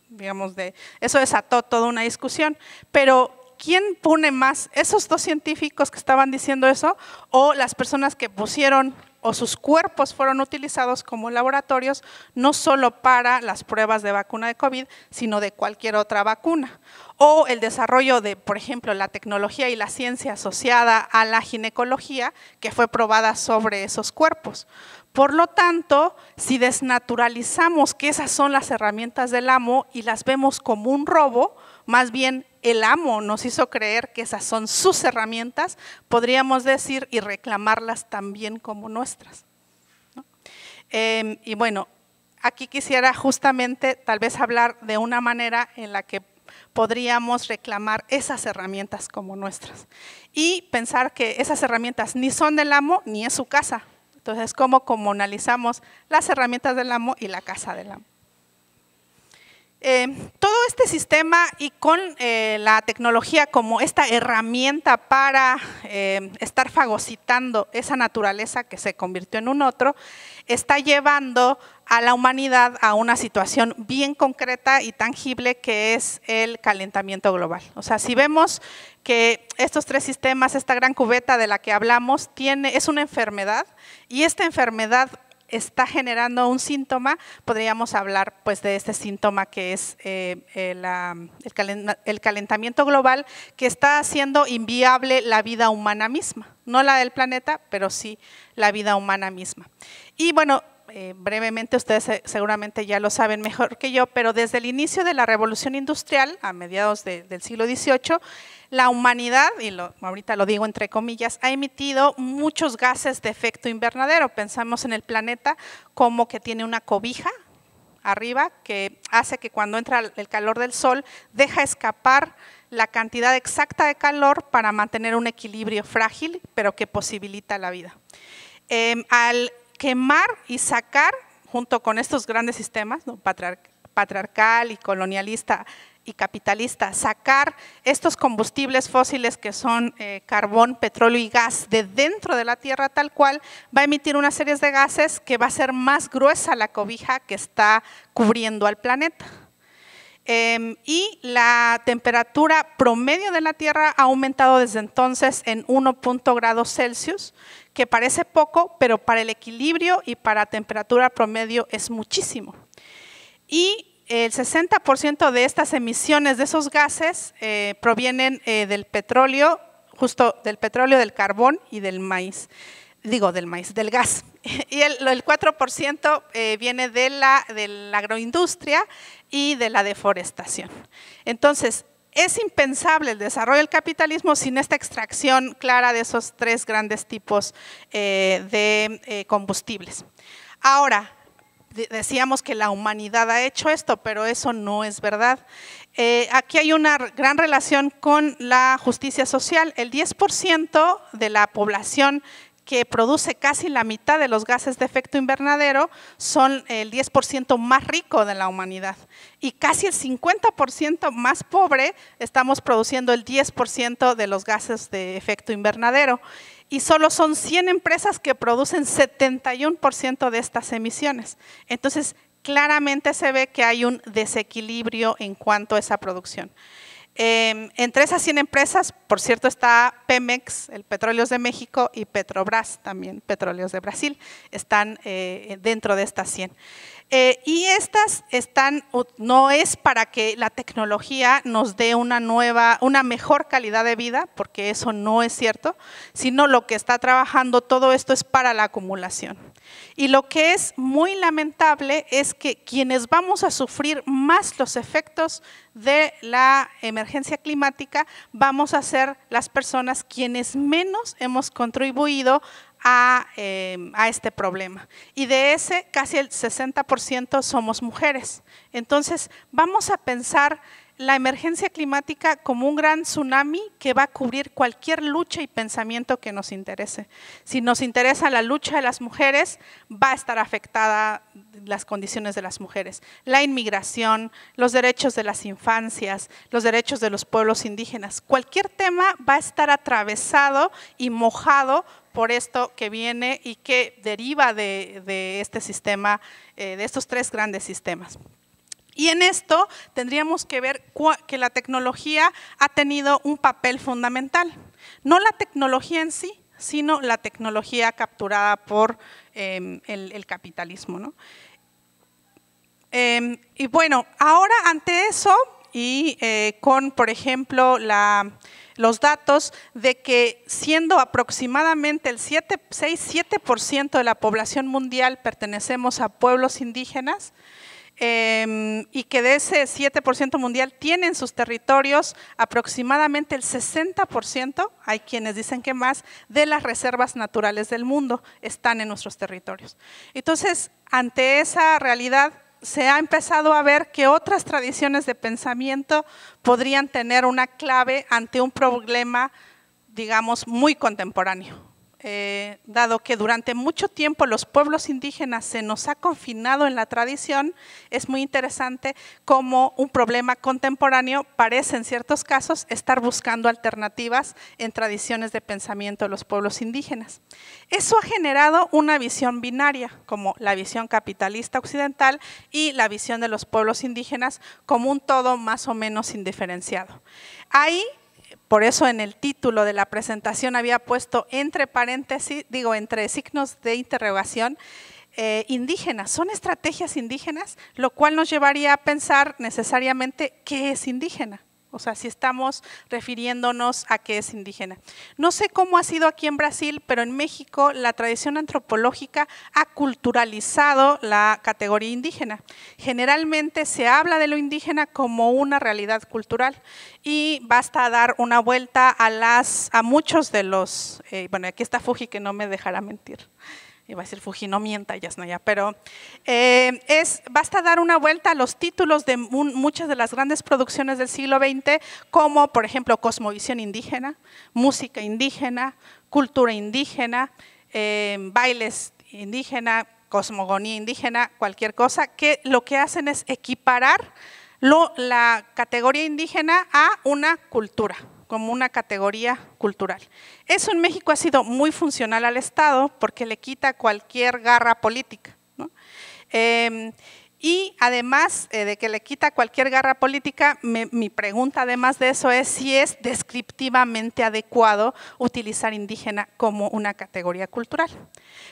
C: Digamos de, eso desató toda una discusión. Pero ¿quién pone más? ¿Esos dos científicos que estaban diciendo eso o las personas que pusieron o sus cuerpos fueron utilizados como laboratorios no solo para las pruebas de vacuna de COVID, sino de cualquier otra vacuna. O el desarrollo de, por ejemplo, la tecnología y la ciencia asociada a la ginecología que fue probada sobre esos cuerpos. Por lo tanto, si desnaturalizamos que esas son las herramientas del amo y las vemos como un robo, más bien el amo nos hizo creer que esas son sus herramientas, podríamos decir y reclamarlas también como nuestras. Em, y bueno, aquí quisiera justamente tal vez hablar de una manera en la que podríamos reclamar esas herramientas como nuestras y pensar que esas herramientas ni son del amo ni es su casa. Entonces, ¿cómo comunalizamos las herramientas del amo y la casa del amo? Eh, todo este sistema y con eh, la tecnología como esta herramienta para eh, estar fagocitando esa naturaleza que se convirtió en un otro, está llevando a la humanidad a una situación bien concreta y tangible que es el calentamiento global. O sea, si vemos que estos tres sistemas, esta gran cubeta de la que hablamos, tiene, es una enfermedad y esta enfermedad está generando un síntoma, podríamos hablar pues de este síntoma que es eh, eh, el, calentamiento global que está haciendo inviable la vida humana misma, no la del planeta, pero sí la vida humana misma. Y bueno, eh, brevemente ustedes seguramente ya lo saben mejor que yo, pero desde el inicio de la revolución industrial, a mediados del siglo XVIII, la humanidad, y lo, ahorita lo digo entre comillas, ha emitido muchos gases de efecto invernadero. Pensamos en el planeta como que tiene una cobija arriba que hace que cuando entra el calor del sol deja escapar la cantidad exacta de calor para mantener un equilibrio frágil, pero que posibilita la vida. Em, al quemar y sacar, junto con estos grandes sistemas, patriarcal y colonialista, capitalista, sacar estos combustibles fósiles que son eh, carbón, petróleo y gas de dentro de la Tierra tal cual, va a emitir una serie de gases que va a ser más gruesa la cobija que está cubriendo al planeta. Em, y la temperatura promedio de la Tierra ha aumentado desde entonces en 1.0 grados Celsius, que parece poco, pero para el equilibrio y para temperatura promedio es muchísimo. Y el 60% de estas emisiones de esos gases eh, provienen eh, del petróleo, justo del petróleo, del carbón y del maíz, digo del maíz, del gas. *laughs* Y el, 4% eh, viene de la, de la agroindustria y de la deforestación. Entonces, es impensable el desarrollo del capitalismo sin esta extracción clara de esos tres grandes tipos de combustibles. Ahora, decíamos que la humanidad ha hecho esto, pero eso no es verdad. Eh, aquí hay una gran relación con la justicia social. El 10% de la población que produce casi la mitad de los gases de efecto invernadero son el 10% más rico de la humanidad y casi el 50% más pobre estamos produciendo el 10% de los gases de efecto invernadero y solo son 100 empresas que producen 71% de estas emisiones. Entonces, claramente se ve que hay un desequilibrio en cuanto a esa producción. Em, entre esas 100 empresas, por cierto, está Pemex, el Petróleos de México y Petrobras, también Petróleos de Brasil, están eh, dentro de estas 100. Eh, y estas están, no es para que la tecnología nos dé una nueva, una mejor calidad de vida, porque eso no es cierto, sino lo que está trabajando todo esto es para la acumulación. Y lo que es muy lamentable es que quienes vamos a sufrir más los efectos de la emergencia climática vamos a ser las personas quienes menos hemos contribuido a, em, este problema. Y de ese, casi el 60% somos mujeres. Entonces, vamos a pensar la emergencia climática como un gran tsunami que va a cubrir cualquier lucha y pensamiento que nos interese. Si nos interesa la lucha de las mujeres, va a estar afectada las condiciones de las mujeres, la inmigración, los derechos de las infancias, los derechos de los pueblos indígenas. Cualquier tema va a estar atravesado y mojado por esto que viene y que deriva de, este sistema, eh, de estos tres grandes sistemas. Y en esto tendríamos que ver que la tecnología ha tenido un papel fundamental. No la tecnología en sí, sino la tecnología capturada por em, el, capitalismo. Em, y bueno, ahora ante eso y eh, con, por ejemplo, los datos de que siendo aproximadamente el 6-7% de la población mundial pertenecemos a pueblos indígenas, Em, y que de ese 7% mundial tienen sus territorios aproximadamente el 60%, hay quienes dicen que más, de las reservas naturales del mundo están en nuestros territorios. Entonces, ante esa realidad, se ha empezado a ver que otras tradiciones de pensamiento podrían tener una clave ante un problema, digamos, muy contemporáneo eh, dado que durante mucho tiempo los pueblos indígenas se nos ha confinado en la tradición, es muy interesante cómo un problema contemporáneo parece en ciertos casos estar buscando alternativas en tradiciones de pensamiento de los pueblos indígenas. Eso ha generado una visión binaria, como la visión capitalista occidental y la visión de los pueblos indígenas como un todo más o menos indiferenciado. Ahí por eso en el título de la presentación había puesto entre paréntesis, digo, entre signos de interrogación, eh, indígenas, son estrategias indígenas, lo cual nos llevaría a pensar necesariamente qué es indígena. O sea, si estamos refiriéndonos a que es indígena. No sé cómo ha sido aquí en Brasil, pero en México la tradición antropológica ha culturalizado la categoría indígena. Generalmente se habla de lo indígena como una realidad cultural y basta dar una vuelta a, muchos de los, eh, bueno, aquí está Fuji que no me dejará mentir iba a decir Fuji, no mienta, no ya, pero eh, es, basta dar una vuelta a los títulos de muchas de las grandes producciones del siglo XX, como por ejemplo Cosmovisión indígena, música indígena, cultura indígena, em, bailes indígena, cosmogonía indígena, cualquier cosa, que lo que hacen es equiparar la categoría indígena a una cultura como una categoría cultural. Eso en México ha sido muy funcional al Estado porque le quita cualquier garra política. Em, y además eh, de que le quita cualquier garra política, mi pregunta además de eso es si es descriptivamente adecuado utilizar indígena como una categoría cultural.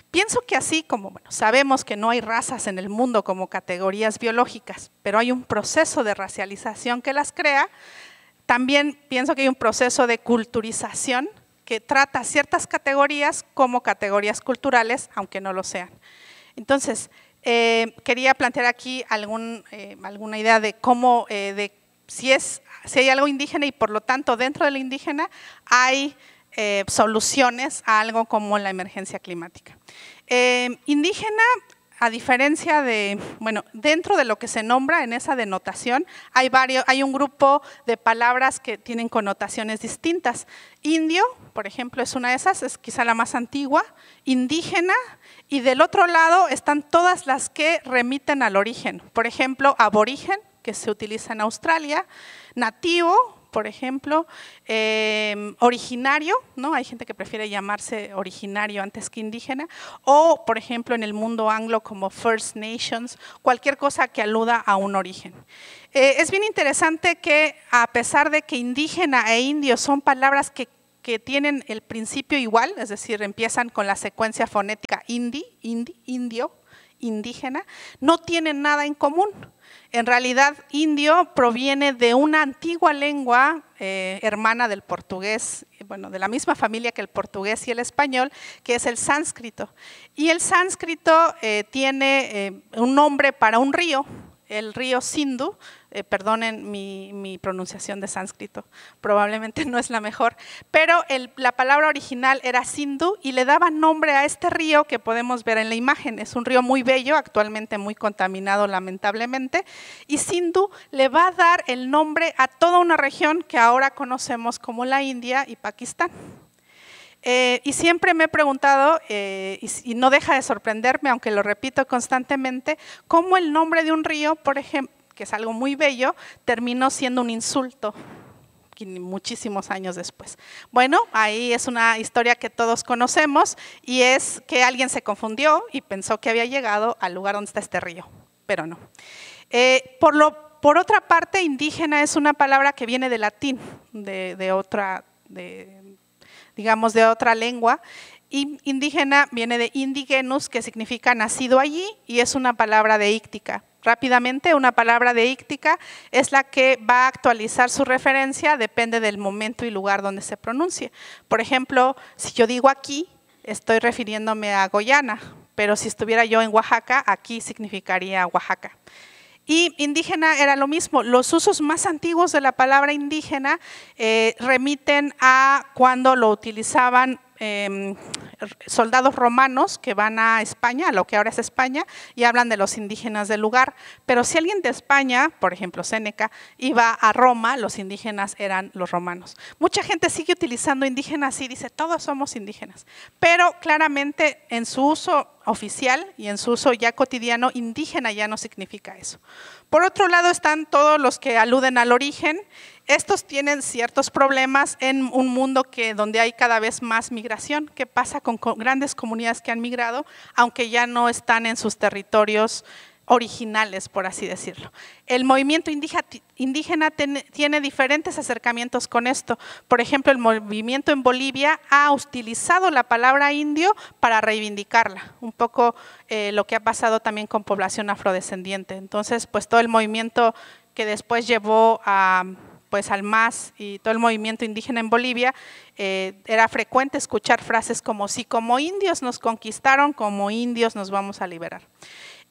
C: Pienso que así como sabemos que no hay razas en el mundo como categorías biológicas, pero hay un proceso de racialización que las crea, también pienso que hay un proceso de culturización que trata ciertas categorías como categorías culturales, aunque no lo sean. Entonces, eh, quería plantear aquí algún, eh, alguna idea de cómo, eh, de si, es, si hay algo indígena y por lo tanto dentro del indígena hay soluciones a algo como la emergencia climática. indígena a diferencia de, bueno, dentro de lo que se nombra en esa denotación, hay, varios, hay un grupo de palabras que tienen connotaciones distintas. Indio, por ejemplo, es una de esas, es quizá la más antigua, indígena, y del otro lado están todas las que remiten al origen. Por ejemplo, aborigen, que se utiliza en Australia, nativo, por ejemplo, em, originario, ¿no? Hay gente que prefiere llamarse originario antes que indígena, o por ejemplo en el mundo anglo como First Nations, cualquier cosa que aluda a un origen. Eh, es bien interesante que a pesar de que indígena e indio son palabras que tienen el principio igual, es decir, empiezan con la secuencia fonética indi, indio, indígena, no tienen nada en común en realidad indio proviene de una antigua lengua eh, hermana del portugués, bueno, de la misma familia que el portugués y el español, que es el sánscrito. Y el sánscrito eh, tiene eh, un nombre para un río, el río Sindhu, eh, perdonen mi, pronunciación de sánscrito, probablemente no es la mejor, pero la palabra original era Sindhu y le daba nombre a este río que podemos ver en la imagen. Es un río muy bello, actualmente muy contaminado lamentablemente, y Sindhu le va a dar el nombre a toda una región que ahora conocemos como la India y Pakistán. Eh, y siempre me he preguntado, eh, y, no deja de sorprenderme, aunque lo repito constantemente, cómo el nombre de un río, por ejemplo, que es algo muy bello, terminó siendo un insulto muchísimos años después. Bueno, ahí es una historia que todos conocemos y es que alguien se confundió y pensó que había llegado al lugar donde está este río, pero no. Eh, por, lo, por otra parte, indígena es una palabra que viene de latín, de, de otra, de, digamos, de otra lengua. indígena viene de indigenus, que significa nacido allí, y es una palabra de íctica. Rápidamente, una palabra de íctica es la que va a actualizar su referencia, depende del momento y lugar donde se pronuncie. Por ejemplo, si yo digo aquí, estoy refiriéndome a Goyana, pero si estuviera yo en Oaxaca, aquí significaría Oaxaca. Y indígena era lo mismo. Los usos más antiguos de la palabra indígena eh, remiten a cuando lo utilizaban em, soldados romanos que van a España, a lo que ahora es España, y hablan de los indígenas del lugar. Pero si alguien de España, por ejemplo Séneca, iba a Roma, los indígenas eran los romanos. Mucha gente sigue utilizando indígenas y dice, todos somos indígenas. Pero claramente en su uso oficial y en su uso ya cotidiano, indígena ya no significa eso. Por otro lado están todos los que aluden al origen. Estos tienen ciertos problemas en un mundo que, donde hay cada vez más migración. ¿Qué pasa con grandes comunidades que han migrado, aunque ya no están en sus territorios originales, por así decirlo. El movimiento indígena tiene diferentes acercamientos con esto. Por ejemplo, el movimiento en Bolivia ha utilizado la palabra indio para reivindicarla, un poco eh, lo que ha pasado también con población afrodescendiente. Entonces, pues todo el movimiento que después llevó a pues al MAS y todo el movimiento indígena en Bolivia, eh, era frecuente escuchar frases como si como indios nos conquistaron, como indios nos vamos a liberar.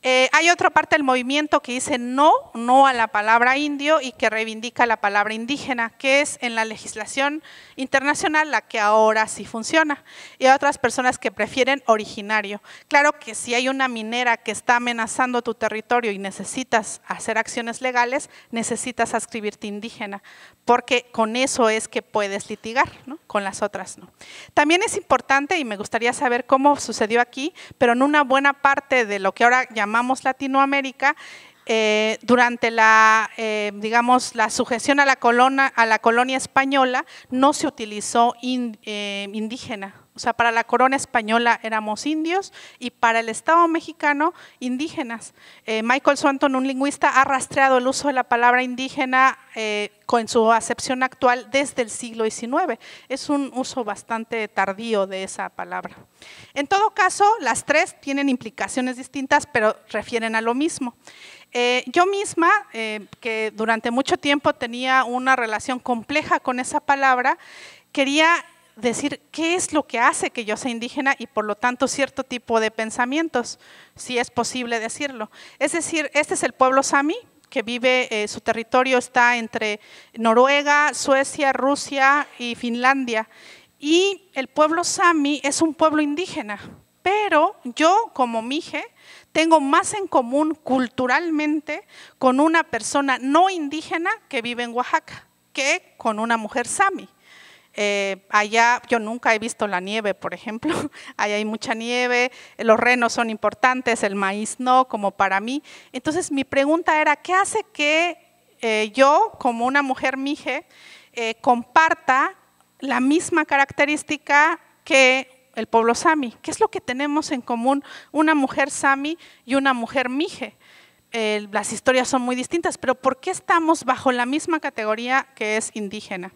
C: Eh, hay otra parte del movimiento que dice no, no a la palabra indio y que reivindica la palabra indígena, que es en la legislación internacional la que ahora sí funciona. Y hay otras personas que prefieren originario. Claro que si hay una minera que está amenazando tu territorio y necesitas hacer acciones legales, necesitas ascribirte indígena, porque con eso es que puedes litigar, con las otras no. También es importante, y me gustaría saber cómo sucedió aquí, pero en una buena parte de lo que ahora llamamos llamamos Latinoamérica, eh, durante la, eh, digamos, la sujeción a la, colona, a la colonia española no se utilizó eh, indígena. O sea, para la corona española éramos indios y para el Estado mexicano, indígenas. Eh, Michael Swanton, un lingüista, ha rastreado el uso de la palabra indígena eh, con su acepción actual desde el siglo XIX. Es un uso bastante tardío de esa palabra. En todo caso, las tres tienen implicaciones distintas, pero refieren a lo mismo. Eh, yo misma, que durante mucho tiempo tenía una relación compleja con esa palabra, quería decir qué es lo que hace que yo sea indígena y por lo tanto cierto tipo de pensamientos, si es posible decirlo. Es decir, este es el pueblo Sami que vive, eh, su territorio está entre Noruega, Suecia, Rusia y Finlandia. Y el pueblo Sami es un pueblo indígena, pero yo como Mije tengo más en común culturalmente con una persona no indígena que vive en Oaxaca que con una mujer Sami. Eh, allá yo nunca he visto la nieve, por ejemplo, *laughs* allá hay mucha nieve, los renos son importantes, el maíz no, como para mí. Entonces mi pregunta era, ¿qué hace que eh, yo, como una mujer mije, eh, comparta la misma característica que el pueblo sami? ¿Qué es lo que tenemos en común una mujer sami y una mujer mije? las historias son muy distintas, pero ¿por qué estamos bajo la misma categoría que es indígena?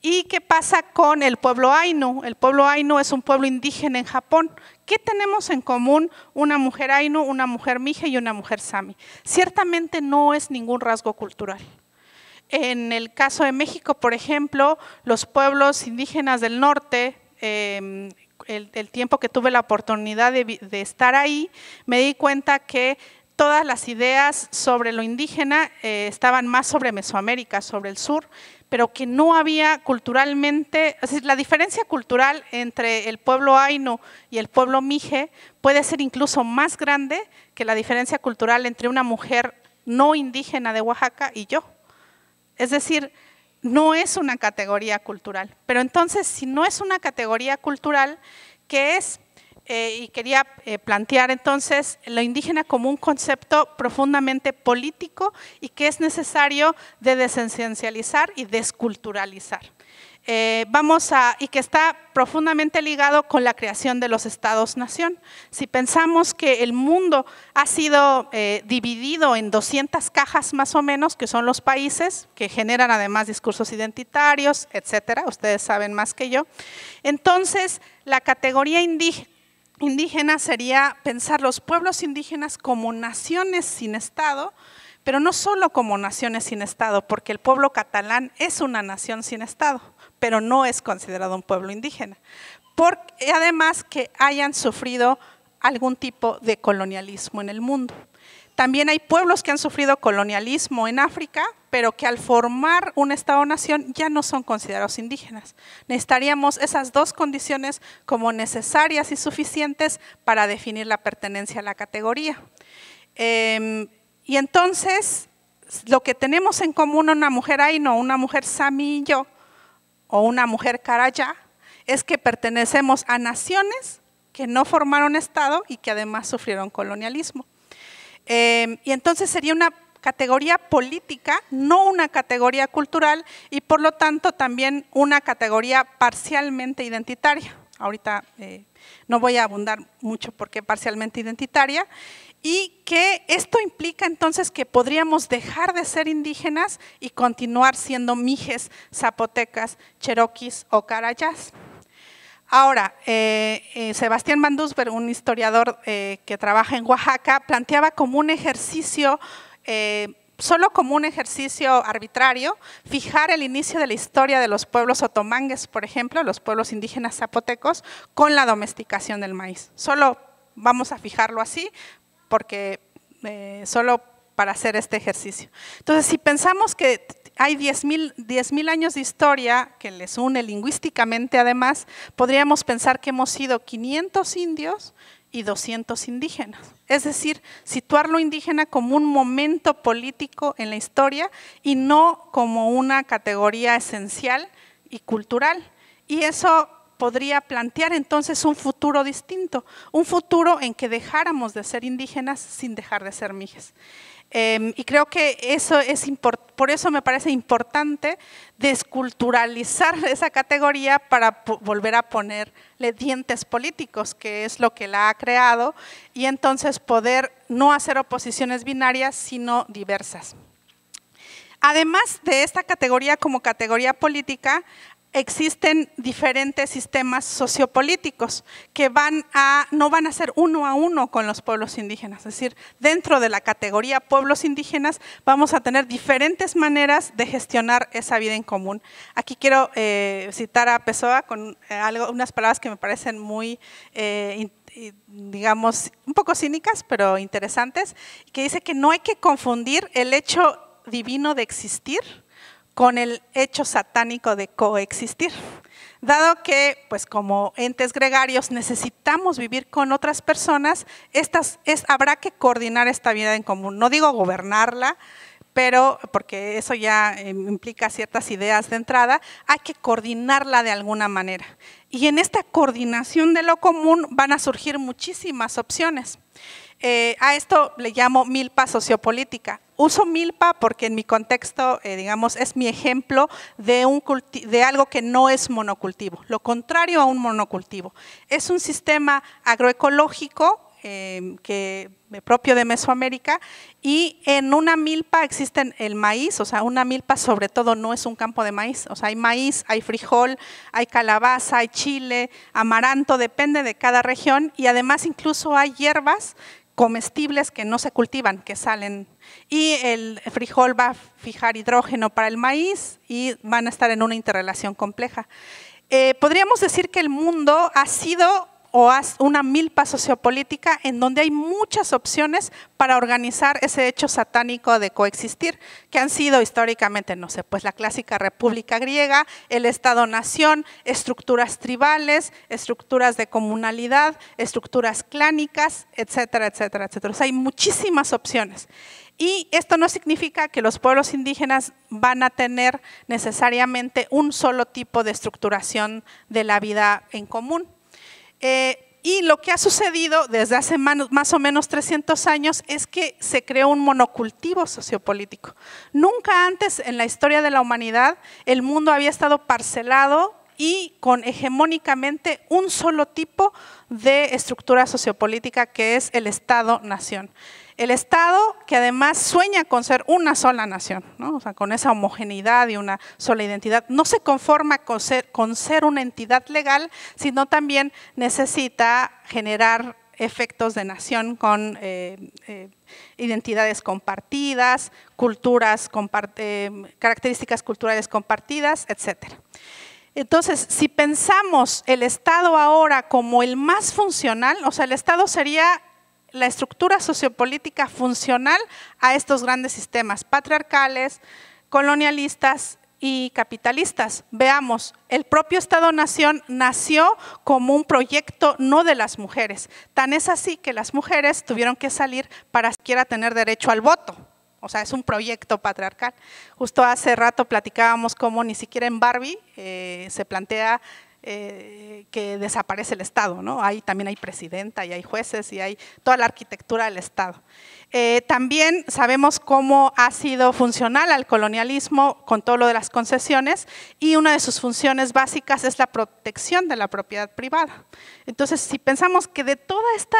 C: ¿Y qué pasa con el pueblo Ainu? El pueblo Ainu es un pueblo indígena en Japón. ¿Qué tenemos en común una mujer Ainu, una mujer Mije y una mujer Sami? Ciertamente no es ningún rasgo cultural. En el caso de México, por ejemplo, los pueblos indígenas del norte, em, el, tiempo que tuve la oportunidad de, estar ahí, me di cuenta que todas las ideas sobre lo indígena eh, estaban más sobre Mesoamérica, sobre el sur, pero que no había culturalmente, la diferencia cultural entre el pueblo aino y el pueblo mije puede ser incluso más grande que la diferencia cultural entre una mujer no indígena de Oaxaca y yo. Es decir, no es una categoría cultural. Pero entonces, si no es una categoría cultural, ¿qué es? Eh, y quería eh, plantear entonces lo indígena como un concepto profundamente político y que es necesario de desesencializar y desculturalizar. Eh, vamos a, y que está profundamente ligado con la creación de los estados-nación. Si pensamos que el mundo ha sido dividido en 200 cajas más o menos, que son los países, que generan además discursos identitarios, etcétera, ustedes saben más que yo, entonces la categoría indígena indígena sería pensar los pueblos indígenas como naciones sin Estado, pero no solo como naciones sin Estado, porque el pueblo catalán es una nación sin Estado, pero no es considerado un pueblo indígena. Porque, además que hayan sufrido algún tipo de colonialismo en el mundo. También hay pueblos que han sufrido colonialismo en África, pero que al formar un Estado-nación ya no son considerados indígenas. Necesitaríamos esas dos condiciones como necesarias y suficientes para definir la pertenencia a la categoría. Em, y entonces, lo que tenemos en común una mujer aino, una mujer sami o una mujer caraya, es que pertenecemos a naciones que no formaron Estado y que además sufrieron colonialismo. Em, y entonces sería una categoría política, no una categoría cultural y por lo tanto también una categoría parcialmente identitaria. Ahorita eh, no voy a abundar mucho porque parcialmente identitaria. Y que esto implica entonces que podríamos dejar de ser indígenas y continuar siendo mijes, zapotecas, cheroquis o carayas. Ahora, eh, eh, Sebastián Mandusberg, un historiador eh, que trabaja en Oaxaca, planteaba como un ejercicio, solo como un ejercicio arbitrario, fijar el inicio de la historia de los pueblos otomangues, por ejemplo, los pueblos indígenas zapotecos, con la domesticación del maíz. Solo vamos a fijarlo así, porque solo para hacer este ejercicio. Entonces, si pensamos que hay 10.000 mil años de historia que les une lingüísticamente además, podríamos pensar que hemos sido 500 indios y 200 indígenas. Es decir, situar lo indígena como un momento político en la historia y no como una categoría esencial y cultural. Y eso podría plantear entonces un futuro distinto, un futuro en que dejáramos de ser indígenas sin dejar de ser mijes. Em, y creo que eso es por eso me parece importante desculturalizar *laughs* esa categoría para volver a ponerle dientes políticos, que es lo que la ha creado, y entonces poder no hacer oposiciones binarias, sino diversas. Además de esta categoría como categoría política, existen diferentes sistemas sociopolíticos que van a, no van a ser uno a uno con los pueblos indígenas. Es decir, dentro de la categoría pueblos indígenas vamos a tener diferentes maneras de gestionar esa vida en común. Aquí quiero eh, citar a Pessoa con eh, unas palabras que me parecen muy eh, digamos, un poco cínicas, pero interesantes, que dice que no hay que confundir el hecho divino de existir con el hecho satánico de coexistir. Dado que, pues como entes gregarios necesitamos vivir con otras personas, estas es, habrá que coordinar esta vida en común. No digo gobernarla, pero porque eso ya eh, implica ciertas ideas de entrada, hay que coordinarla de alguna manera. Y en esta coordinación de lo común van a surgir muchísimas opciones. Eh, a esto le llamo milpa sociopolítica. Uso milpa porque en mi contexto, eh, digamos, es mi ejemplo de, un de algo que no es monocultivo, lo contrario a un monocultivo. Es un sistema agroecológico em, que, propio de Mesoamérica y en una milpa existen el maíz, o sea, una milpa sobre todo no es un campo de maíz, o sea, hay maíz, hay frijol, hay calabaza, hay chile, amaranto, depende de cada región y además incluso hay hierbas comestibles que no se cultivan, que salen. Y el frijol va a fijar hidrógeno para el maíz y van a estar en una interrelación compleja. Eh, podríamos decir que el mundo ha sido o una milpa sociopolítica en donde hay muchas opciones para organizar ese hecho satánico de coexistir, que han sido históricamente, no sé, pues la clásica república griega, el Estado-nación, estructuras tribales, estructuras de comunalidad, estructuras clánicas, etcétera, etcétera, etcétera. O sea, hay muchísimas opciones. Y esto no significa que los pueblos indígenas van a tener necesariamente un solo tipo de estructuración de la vida en común. Eh, y lo que ha sucedido desde hace más o menos 300 años es que se creó un monocultivo sociopolítico. Nunca antes en la historia de la humanidad el mundo había estado parcelado y con hegemónicamente un solo tipo de estructura sociopolítica que es el Estado-nación. El Estado que además sueña con ser una sola nación, sea, con esa homogeneidad y una sola identidad, no se conforma con ser, una entidad legal, sino también necesita generar efectos de nación con eh, eh, identidades compartidas, culturas, compartidas, eh, características culturales compartidas, etc. Entonces, si pensamos el Estado ahora como el más funcional, o sea, el Estado sería la estructura sociopolítica funcional a estos grandes sistemas patriarcales, colonialistas y capitalistas. Veamos, el propio Estado-Nación nació como un proyecto no de las mujeres. Tan es así que las mujeres tuvieron que salir para siquiera tener derecho al voto. O sea, es un proyecto patriarcal. Justo hace rato platicábamos cómo ni siquiera en Barbie eh, se plantea eh, que desaparece el Estado, ¿no? Ahí también hay presidenta y hay jueces y hay toda la arquitectura del Estado. Eh, también sabemos cómo ha sido funcional al colonialismo con todo lo de las concesiones y una de sus funciones básicas es la protección de la propiedad privada. Entonces, si pensamos que de toda esta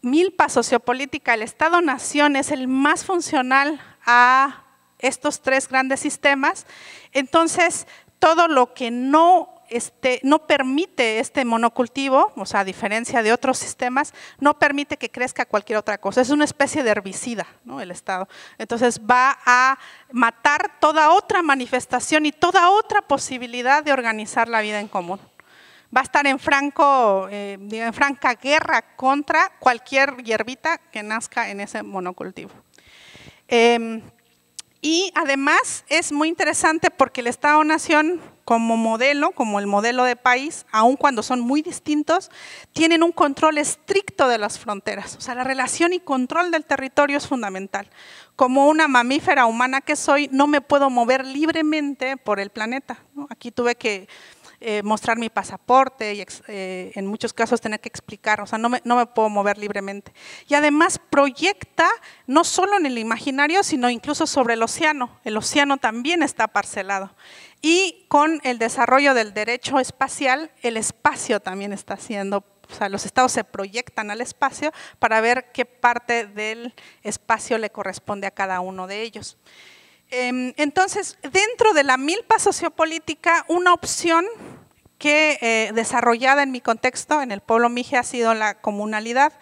C: milpa sociopolítica, el Estado-Nación es el más funcional a estos tres grandes sistemas, entonces todo lo que no este, no permite este monocultivo, o sea, a diferencia de otros sistemas, no permite que crezca cualquier otra cosa. Es una especie de herbicida, El Estado. Entonces va a matar toda otra manifestación y toda otra posibilidad de organizar la vida en común va a estar en, franco, eh, franca guerra contra cualquier hierbita que nazca en ese monocultivo. Em, y además es muy interesante porque el Estado-Nación como modelo, como el modelo de país, aun cuando son muy distintos, tienen un control estricto de las fronteras. O sea, la relación y control del territorio es fundamental. Como una mamífera humana que soy, no me puedo mover libremente por el planeta. Aquí tuve que eh, mostrar mi pasaporte y eh, en muchos casos tener que explicar, o sea, no me, no me puedo mover libremente. Y además proyecta no solo en el imaginario, sino incluso sobre el océano. El océano también está parcelado. Y con el desarrollo del derecho espacial, el espacio también está siendo, o sea, los estados se proyectan al espacio para ver qué parte del espacio le corresponde a cada uno de ellos. Em, entonces, dentro de la milpa sociopolítica, una opción que eh, desarrollada en mi contexto, en el pueblo Mije, ha sido la comunalidad.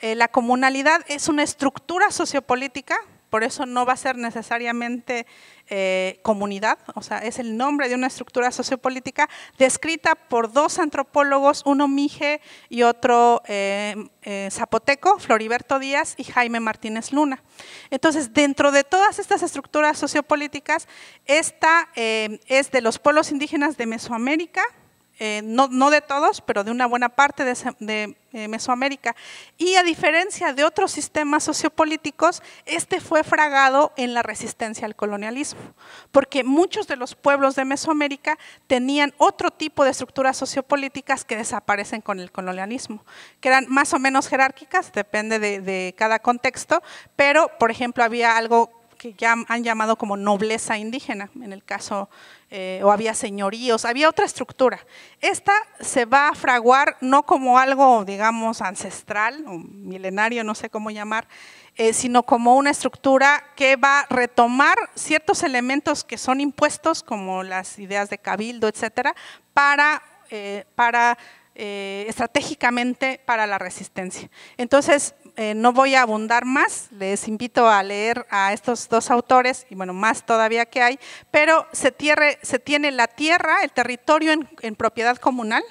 C: Eh, la comunalidad es una estructura sociopolítica por eso no va a ser necesariamente eh, comunidad, o sea, es el nombre de una estructura sociopolítica descrita por dos antropólogos, uno Mije y otro eh, eh, zapoteco, Floriberto Díaz y Jaime Martínez Luna. Entonces, dentro de todas estas estructuras sociopolíticas, esta es de los pueblos indígenas de Mesoamérica, eh, no, de todos, pero de una buena parte de, eh, Mesoamérica. Y a diferencia de otros sistemas sociopolíticos, este fue fragado en la resistencia al colonialismo, porque muchos de los pueblos de Mesoamérica tenían otro tipo de estructuras sociopolíticas que desaparecen con el colonialismo, que eran más o menos jerárquicas, depende de cada contexto, pero por ejemplo había algo que ya han llamado como nobleza indígena, en el caso, eh, o había señoríos, había otra estructura. Esta se va a fraguar no como algo, digamos, ancestral milenario, no sé cómo llamar, eh, sino como una estructura que va a retomar ciertos elementos que son impuestos, como las ideas de cabildo, etcétera, para, eh, para estratégicamente para la resistencia. Entonces, eh, no voy a abundar más, les invito a leer a estos dos autores, y bueno, más todavía que hay, pero se, tiene la tierra, el territorio en, propiedad comunal,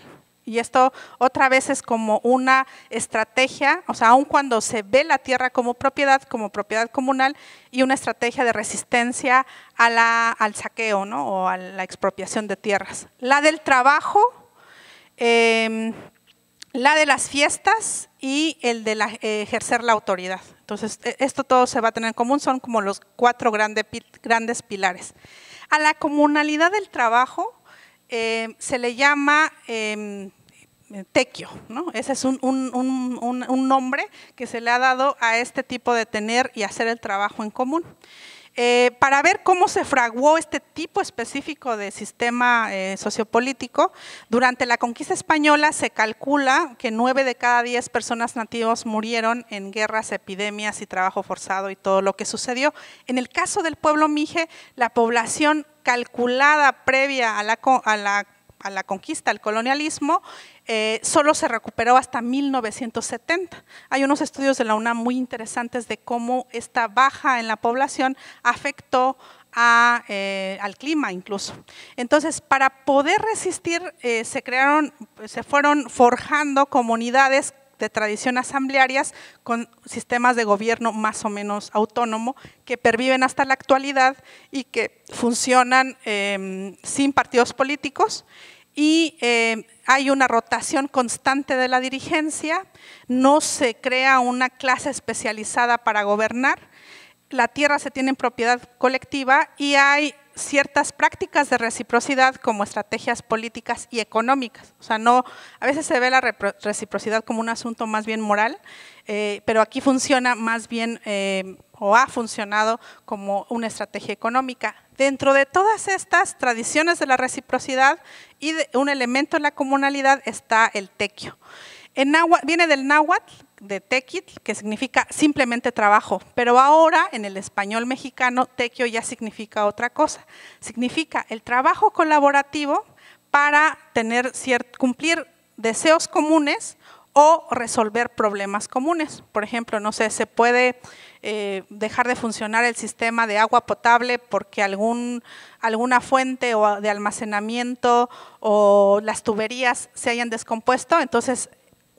C: y esto otra vez es como una estrategia, o sea, aun cuando se ve la tierra como propiedad, como propiedad comunal, y una estrategia de resistencia al saqueo o a la expropiación de tierras. La del trabajo, em, la de las fiestas y el de eh, ejercer la autoridad. Entonces, e, esto todo se va a tener en común, son como los cuatro grandes pilares. A la comunalidad del trabajo eh, se le llama eh, tequio, ¿no? Ese es un nombre que se le ha dado a este tipo de tener y hacer el trabajo en común. Eh, para ver cómo se fraguó este tipo específico de sistema eh, sociopolítico, durante la conquista española se calcula que nueve de cada diez personas nativas murieron en guerras, epidemias y trabajo forzado y todo lo que sucedió. En el caso del pueblo Mije, la población calculada previa a la, a la a la conquista, al colonialismo, eh, solo se recuperó hasta 1970. Hay unos estudios de la UNAM muy interesantes de cómo esta baja en la población afectó eh, al clima incluso. Entonces, para poder resistir, eh, se crearon, se fueron forjando comunidades de tradición asamblearias con sistemas de gobierno más o menos autónomo que perviven hasta la actualidad y que funcionan em, sin partidos políticos y em, hay una rotación constante de la dirigencia, no se crea una clase especializada para gobernar, la tierra se tiene en propiedad colectiva y hay ciertas prácticas de reciprocidad como estrategias políticas y económicas. O sea, no, a veces se ve la reciprocidad como un asunto más bien moral, eh, pero aquí funciona más bien eh, o ha funcionado como una estrategia económica. Dentro de todas estas tradiciones de la reciprocidad y de un elemento de la comunalidad está el tequio. En viene del náhuatl, de tequit, que significa simplemente trabajo, pero ahora en el español mexicano tequio ya significa otra cosa, significa el trabajo colaborativo para tener cumplir deseos comunes o resolver problemas comunes. Por ejemplo, no sé, se puede eh, dejar de funcionar el sistema de agua potable porque algún, alguna fuente o de almacenamiento o las tuberías se hayan descompuesto, entonces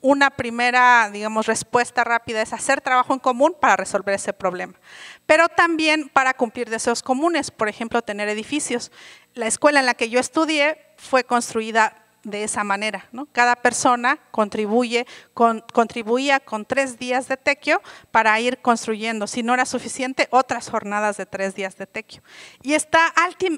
C: una primera, digamos, respuesta rápida es hacer trabajo en común para resolver ese problema, pero también para cumplir deseos comunes, por ejemplo, tener edificios. La escuela en la que yo estudié fue construida de esa manera, Cada persona contribuye, con, contribuía con tres días de tequio para ir construyendo, si no era suficiente, otras jornadas de tres días de tequio. Y está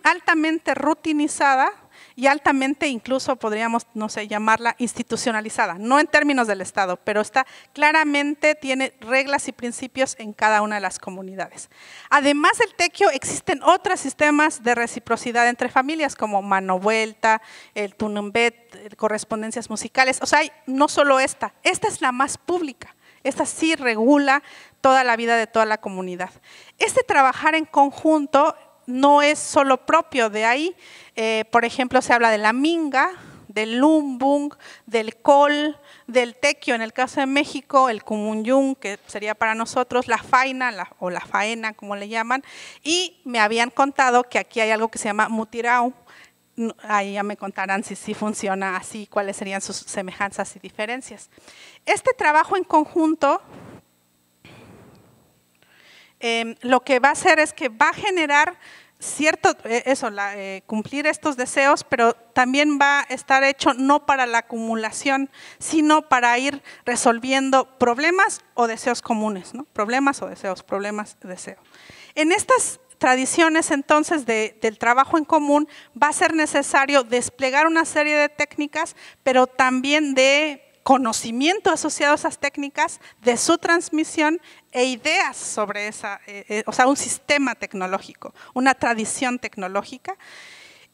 C: altamente rutinizada y altamente incluso podríamos, no sé, llamarla institucionalizada, no en términos del Estado, pero está claramente, tiene reglas y principios en cada una de las comunidades. Además del tequio, existen otros sistemas de reciprocidad entre familias, como mano vuelta, el tunumbet, correspondencias musicales, o sea, no solo esta, esta es la más pública. Esta sí regula toda la vida de toda la comunidad. Este trabajar en conjunto no es solo propio de ahí. Eh, por ejemplo, se habla de la minga, del lumbung, del col, del tequio en el caso de México, el cumunyung, que sería para nosotros la faina o la faena, como le llaman. Y me habían contado que aquí hay algo que se llama mutirao. Ahí ya me contarán si, sí funciona así, cuáles serían sus semejanzas y diferencias. Este trabajo en conjunto Em, lo que va a hacer es que va a generar cierto, eh, eso, eh, cumplir estos deseos, pero también va a estar hecho no para la acumulación, sino para ir resolviendo problemas o deseos comunes, ¿no? Problemas o deseos, problemas, deseos. En estas tradiciones entonces del trabajo en común va a ser necesario desplegar una serie de técnicas, pero también de conocimiento asociado a esas técnicas, de su transmisión e ideas sobre esa, eh, eh, o sea, un sistema tecnológico, una tradición tecnológica.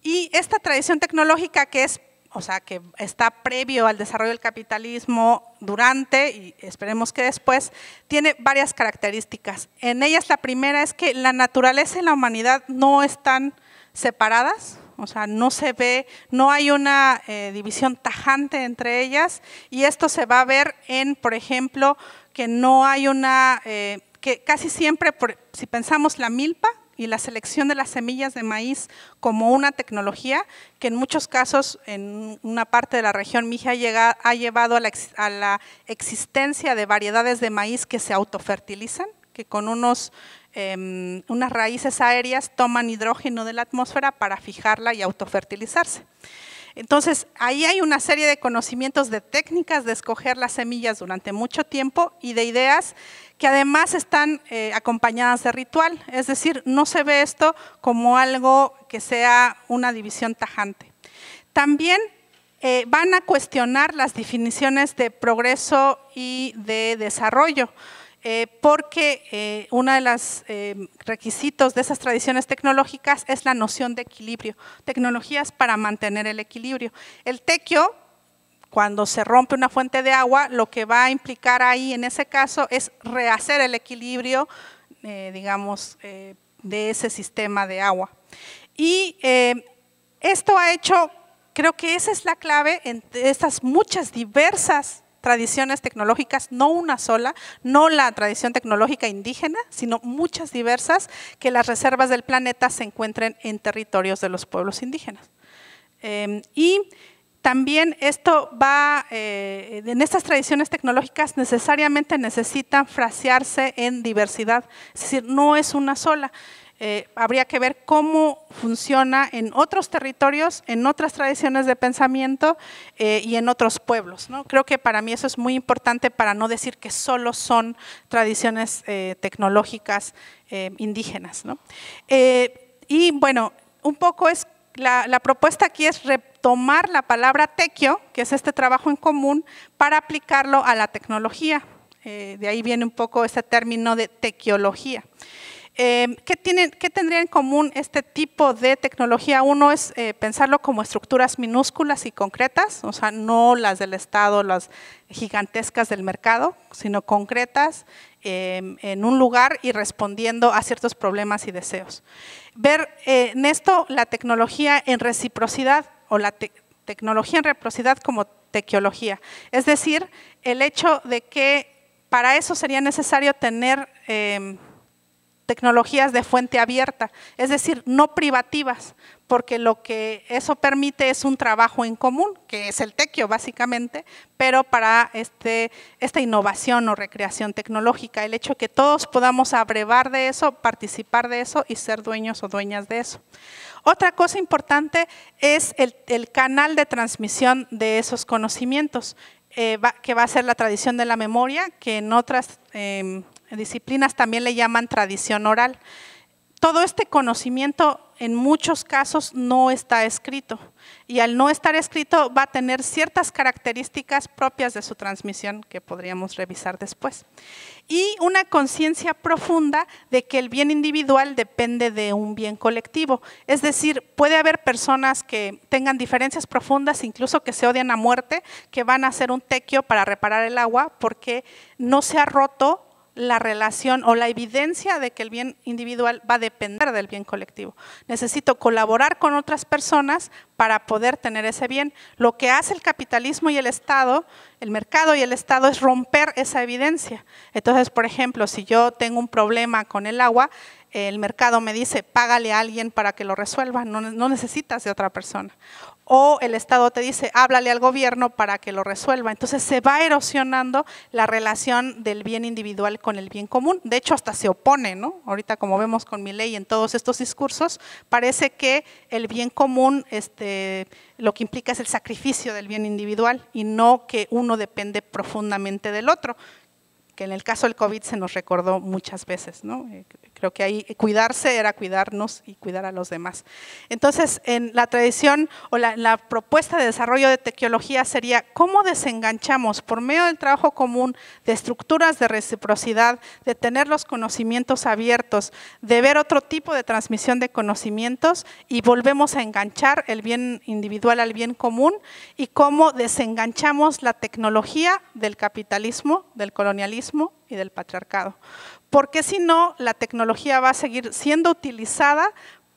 C: Y esta tradición tecnológica que es, o sea, que está previo al desarrollo del capitalismo, durante y esperemos que después, tiene varias características. En ellas la primera es que la naturaleza y la humanidad no están separadas, o sea, no se ve, no hay una eh, división tajante entre ellas y esto se va a ver en, por ejemplo, que no hay una, eh, que casi siempre, si pensamos la milpa y la selección de las semillas de maíz como una tecnología, que en muchos casos en una parte de la región Mija ha llevado a la, a la existencia de variedades de maíz que se autofertilizan, que con unos Em, unas raíces aéreas toman hidrógeno de la atmósfera para fijarla y autofertilizarse. Entonces, ahí hay una serie de conocimientos de técnicas de escoger las semillas durante mucho tiempo y de ideas que además están eh, acompañadas de ritual. Es decir, no se ve esto como algo que sea una división tajante. También eh, van a cuestionar las definiciones de progreso y de desarrollo eh, porque eh, uno de los eh, requisitos de esas tradiciones tecnológicas es la noción de equilibrio, tecnologías para mantener el equilibrio. El tequio, cuando se rompe una fuente de agua, lo que va a implicar ahí en ese caso es rehacer el equilibrio, digamos, de ese sistema de agua. Y esto ha hecho, creo que esa es la clave entre estas muchas diversas tradiciones tecnológicas, no una sola, no la tradición tecnológica indígena, sino muchas diversas, que las reservas del planeta se encuentren en territorios de los pueblos indígenas. Em, y también esto va, eh, en estas tradiciones tecnológicas necesariamente necesitan frasearse en diversidad, es decir, no es una sola. Eh, habría que ver cómo funciona en otros territorios, en otras tradiciones de pensamiento eh, y en otros pueblos. Creo que para mí eso es muy importante para no decir que solo son tradiciones eh, tecnológicas indígenas. y bueno, un poco es la, propuesta aquí es retomar la palabra tequio, que es este trabajo en común, para aplicarlo a la tecnología. de ahí viene un poco ese término de tequiología. Eh, ¿qué, tienen, tendría en común este tipo de tecnología? Uno es eh, pensarlo como estructuras minúsculas y concretas, o sea, no las del Estado, las gigantescas del mercado, sino concretas em, en un lugar y respondiendo a ciertos problemas y deseos. Ver eh, en esto la tecnología en reciprocidad o la tecnología en reciprocidad como tequiología, es decir, el hecho de que para eso sería necesario tener em, tecnologías de fuente abierta, es decir, no privativas, porque lo que eso permite es un trabajo en común, que es el tequio básicamente, pero para este, esta innovación o recreación tecnológica, el hecho que todos podamos abrevar de eso, participar de eso y ser dueños o dueñas de eso. Otra cosa importante es el, canal de transmisión de esos conocimientos, eh, que va a ser la tradición de la memoria, que en otras... Em, disciplinas también le llaman tradición oral. Todo este conocimiento en muchos casos no está escrito y al no estar escrito va a tener ciertas características propias de su transmisión que podríamos revisar después. Y una conciencia profunda de que el bien individual depende de un bien colectivo. Es decir, puede haber personas que tengan diferencias profundas, incluso que se odian a muerte, que van a hacer un tequio para reparar el agua porque no se ha roto la relación o la evidencia de que el bien individual va a depender del bien colectivo. Necesito colaborar con otras personas para poder tener ese bien. Lo que hace el capitalismo y el Estado, el mercado y el Estado es romper esa evidencia. Entonces, por ejemplo, si yo tengo un problema con el agua, el mercado me dice, págale a alguien para que lo resuelva, no, necesitas de otra persona o el Estado te dice, háblale al gobierno para que lo resuelva. Entonces se va erosionando la relación del bien individual con el bien común. De hecho, hasta se opone, ¿no? Ahorita como vemos con mi ley en todos estos discursos, parece que el bien común este, lo que implica es el sacrificio del bien individual y no que uno depende profundamente del otro, que en el caso del COVID se nos recordó muchas veces, ¿no? Eh, Creo que ahí cuidarse era cuidarnos y cuidar a los demás. Entonces, en la tradición o la, propuesta de desarrollo de tecnología sería cómo desenganchamos por medio del trabajo común, de estructuras de reciprocidad, de tener los conocimientos abiertos, de ver otro tipo de transmisión de conocimientos y volvemos a enganchar el bien individual al bien común y cómo desenganchamos la tecnología del capitalismo, del colonialismo y del patriarcado porque si no, la tecnología va a seguir siendo utilizada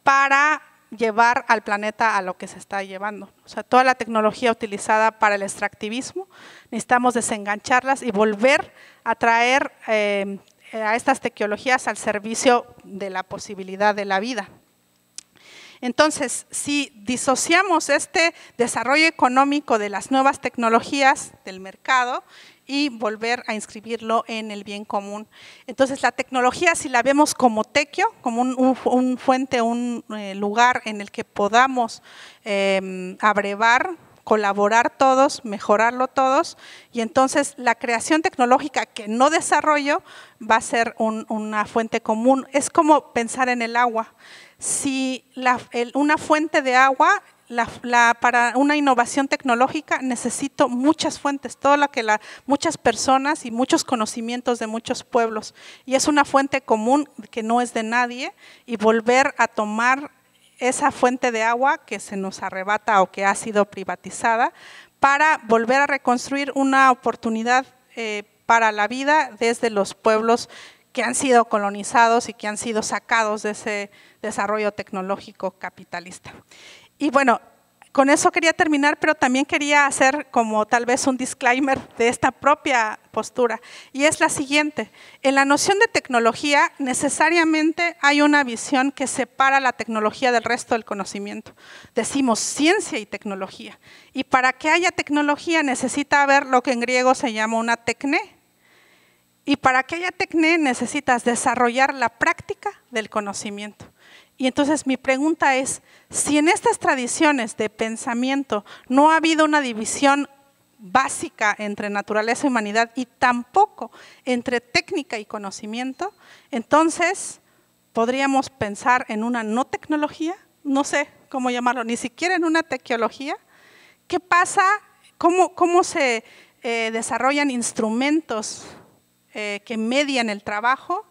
C: para llevar al planeta a lo que se está llevando. O sea, toda la tecnología utilizada para el extractivismo, necesitamos desengancharlas y volver a traer eh, a estas tecnologías al servicio de la posibilidad de la vida. Entonces, si disociamos este desarrollo económico de las nuevas tecnologías del mercado y volver a inscribirlo en el bien común. Entonces la tecnología, si la vemos como tequio, como un, fuente, un eh, lugar en el que podamos em, abrevar, colaborar todos, mejorarlo todos, y entonces la creación tecnológica que no desarrollo va a ser una fuente común. Es como pensar en el agua si una fuente de agua para una innovación tecnológica necesito muchas fuentes, muchas personas y muchos conocimientos de muchos pueblos. Y es una fuente común que no es de nadie y volver a tomar esa fuente de agua que se nos arrebata o que ha sido privatizada para volver a reconstruir una oportunidad eh, para la vida desde los pueblos que han sido colonizados y que han sido sacados de ese desarrollo tecnológico capitalista. Y bueno, con eso quería terminar, pero también quería hacer como tal vez un disclaimer de esta propia postura. Y es la siguiente, en la noción de tecnología necesariamente hay una visión que separa la tecnología del resto del conocimiento. Decimos ciencia y tecnología. Y para que haya tecnología necesita haber lo que en griego se llama una tecné. Y para que haya tecné necesitas desarrollar la práctica del conocimiento. Y entonces mi pregunta es, si en estas tradiciones de pensamiento no ha habido una división básica entre naturaleza y humanidad y tampoco entre técnica y conocimiento, entonces podríamos pensar en una no tecnología, no sé cómo llamarlo, ni siquiera en una tequiología. ¿Qué pasa? ¿Cómo, se eh, desarrollan instrumentos eh, que median el trabajo?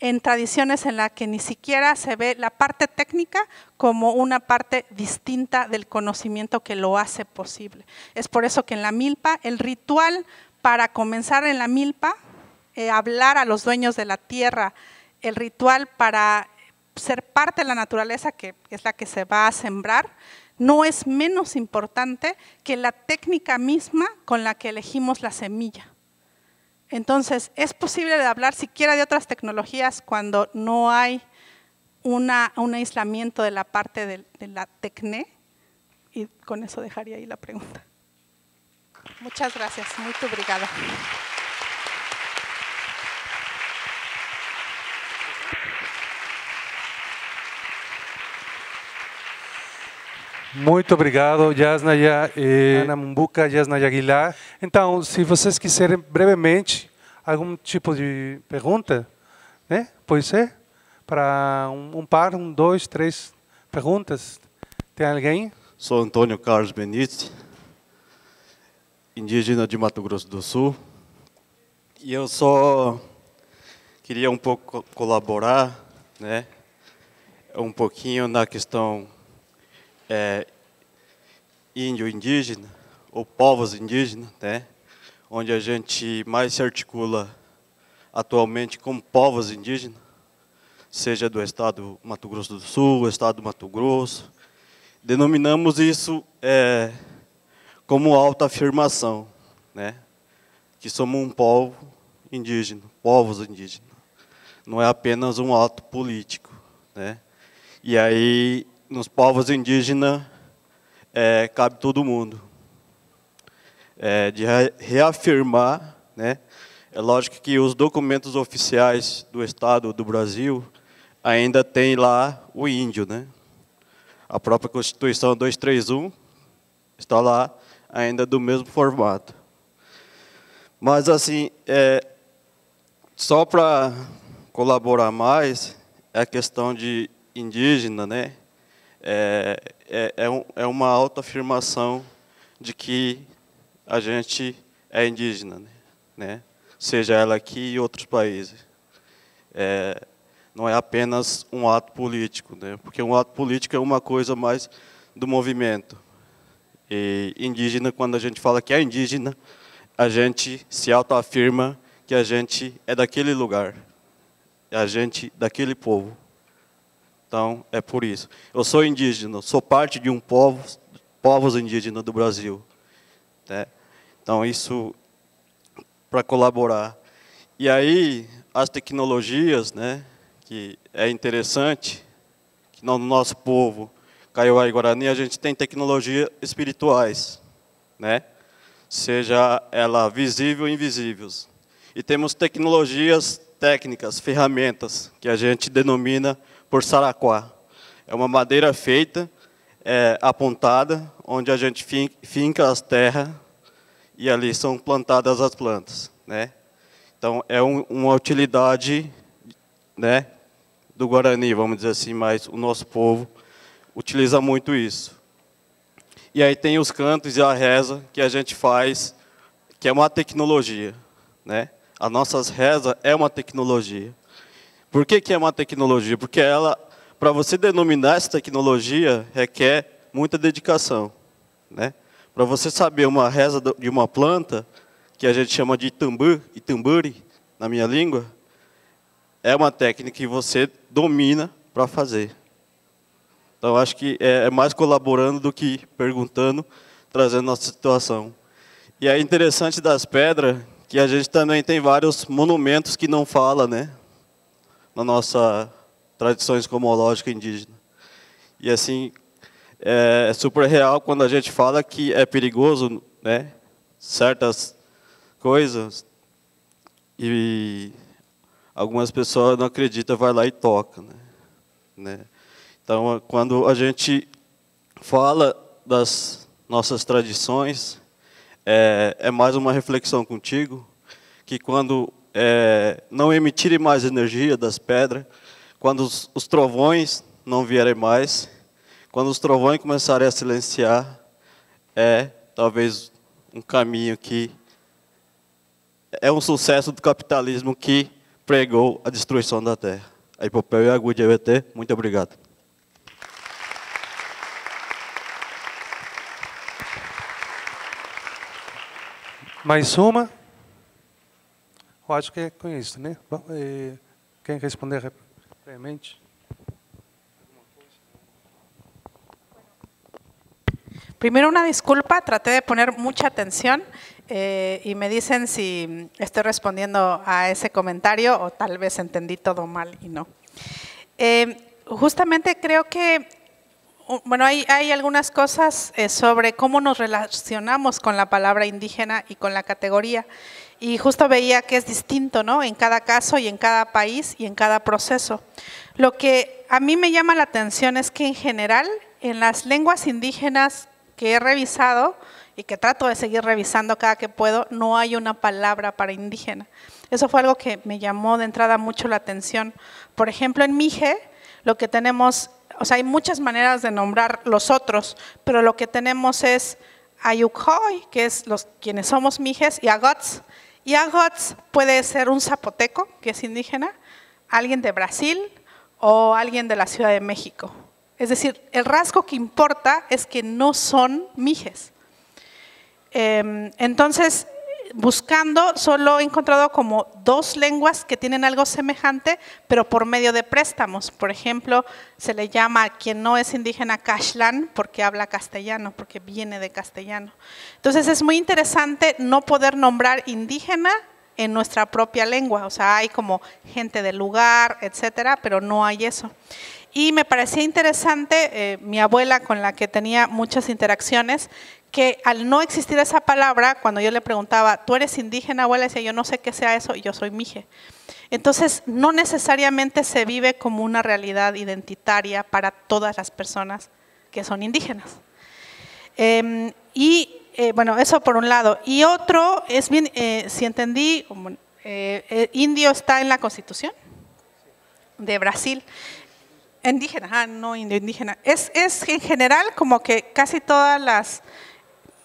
C: en tradiciones en las que ni siquiera se ve la parte técnica como una parte distinta del conocimiento que lo hace posible. Es por eso que en la milpa, el ritual para comenzar en la milpa, eh, hablar a los dueños de la tierra, el ritual para ser parte de la naturaleza, que es la que se va a sembrar, no es menos importante que la técnica misma con la que elegimos la semilla. Entonces, es posible hablar siquiera de otras tecnologías cuando no hay un aislamiento de la parte de, la TECNE? Y con eso dejaría ahí la pregunta. Muchas gracias, muy obrigada.
A: Muito obrigado, Yasnaya eh, Ana Mumbuca, Yasnaya Aguilar. Então, se vocês quiserem brevemente algum tipo de pergunta, né? Pode ser? Para um, um par, um, dois, três perguntas. Tem alguém?
D: Sou Antônio Carlos Benite, indígena de Mato Grosso do Sul. E eu só queria um pouco colaborar, né? Um pouquinho na questão é, índio indígena, ou povos indígenas, né? onde a gente mais se articula atualmente como povos indígenas, seja do estado Mato Grosso do Sul, do estado Mato Grosso. Denominamos isso é, como autoafirmação, né? que somos um povo indígena, povos indígenas. Não é apenas um ato político. Né? E aí nos povos indígenas é, cabe todo mundo. É, de reafirmar, né? É lógico que os documentos oficiais do Estado do Brasil ainda tem lá o índio, né? A própria Constituição 231 está lá ainda do mesmo formato. Mas assim, é, só para colaborar mais, é a questão de indígena, né? é, é, é, um, é uma autoafirmação de que a gente é indígena, né? né? seja ela aqui e outros países. É, não é apenas um ato político, né? porque um ato político é uma coisa mais do movimento. E indígena, quando a gente fala que é indígena, a gente se autoafirma que a gente é daquele lugar, é a gente daquele povo. Então, é por isso. Eu sou indígena, sou parte de um povo, povos indígenas do Brasil. Né? Então, isso para colaborar. E aí, as tecnologias, né, que é interessante, que no nosso povo, Kaiowá e Guarani, a gente tem tecnologias espirituais, né? seja ela visível ou invisíveis. E temos tecnologias técnicas, ferramentas, que a gente denomina por saraquá. É uma madeira feita, é, apontada, onde a gente finca as terras e ali são plantadas as plantas. Né? Então, é um, uma utilidade né, do Guarani, vamos dizer assim, mas o nosso povo utiliza muito isso. E aí tem os cantos e a reza que a gente faz, que é uma tecnologia. Né? As nossas reza é uma tecnologia. Por que, que é uma tecnologia? Porque ela, para você denominar essa tecnologia, requer muita dedicação. Né? Para você saber uma reza de uma planta, que a gente chama de itambur, itamburi, na minha língua, é uma técnica que você domina para fazer. Então, acho que é, é mais colaborando do que perguntando, trazendo nossa situação. E é interessante das pedras que a gente também tem vários monumentos que não fala, né? na nossa tradições comológica indígena. E assim, é, é super real quando a gente fala que é perigoso, né? Certas coisas e algumas pessoas não acreditam, vai lá e toca, né? né? Então, quando a gente fala das nossas tradições, é, é mais uma reflexão contigo que quando é, não emitirem mais energia das pedras, quando os, os trovões não vierem mais, quando os trovões começarem a silenciar, é talvez um caminho que é um sucesso do capitalismo que pregou a destruição da terra. A Ipopel e a Good EBT, muito
A: obrigado. Mais uma? Eu acho que eh, responder brevemente? Primero una
C: disculpa, traté de poner mucha atención eh, y me dicen si estoy respondiendo a ese comentario o tal vez entendí todo mal y no. Eh, justamente creo que, bueno, hay, algunas cosas sobre cómo nos relacionamos con la palabra indígena y con la categoría. Y justo veía que es distinto, ¿no? En cada caso y en cada país y en cada proceso. Lo que a mí me llama la atención es que en general, en las lenguas indígenas que he revisado y que trato de seguir revisando cada que puedo, no hay una palabra para indígena. Eso fue algo que me llamó de entrada mucho la atención. Por ejemplo, en Mije, lo que tenemos, o sea, hay muchas maneras de nombrar los otros, pero lo que tenemos es Ayukhoy, que es los quienes somos Mijes, y Agots, Yagotz puede ser un zapoteco, que es indígena, alguien de Brasil o alguien de la Ciudad de México. Es decir, el rasgo que importa es que no son mijes. Em, entonces, buscando, solo he encontrado como dos lenguas que tienen algo semejante, pero por medio de préstamos. Por ejemplo, se le llama quien no es indígena Cashlan porque habla castellano, porque viene de castellano. Entonces es muy interesante no poder nombrar indígena en nuestra propia lengua, o sea, hay como gente del lugar, etcétera, pero no hay eso. Y me parecía interesante, eh, mi abuela con la que tenía muchas interacciones, que al no existir esa palabra, cuando yo le preguntaba, ¿tú eres indígena, abuela? Decía, yo no sé qué sea eso, y yo soy mije. Entonces, no necesariamente se vive como una realidad identitaria para todas las personas que son indígenas. Em, y eh, bueno, eso por un lado. Y otro, es bien, eh, si entendí, eh, indio está en la constitución de Brasil. Indígena, ah, no indígena. Es, es en general como que casi todas las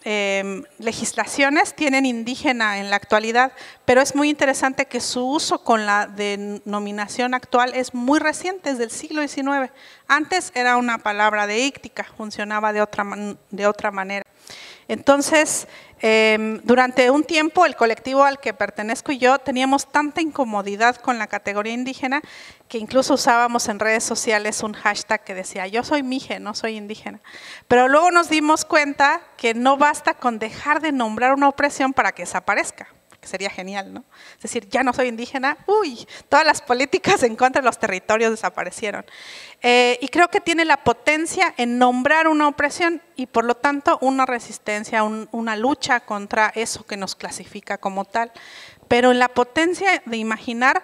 C: Em, legislaciones tienen indígena en la actualidad, pero es muy interesante que su uso con la denominación actual es muy reciente, es del siglo XIX. Antes era una palabra de íctica, funcionaba de otra, manera. Entonces, em, durante un tiempo el colectivo al que pertenezco y yo teníamos tanta incomodidad con la categoría indígena que incluso usábamos en redes sociales un hashtag que decía yo soy mije, no soy indígena. Pero luego nos dimos cuenta que no basta con dejar de nombrar una opresión para que desaparezca que sería genial, ¿no? Es decir, ya no soy indígena, uy, todas las políticas en contra de los territorios desaparecieron. Eh, y creo que tiene la potencia en nombrar una opresión y por lo tanto una resistencia, una lucha contra eso que nos clasifica como tal. Pero en la potencia de imaginar,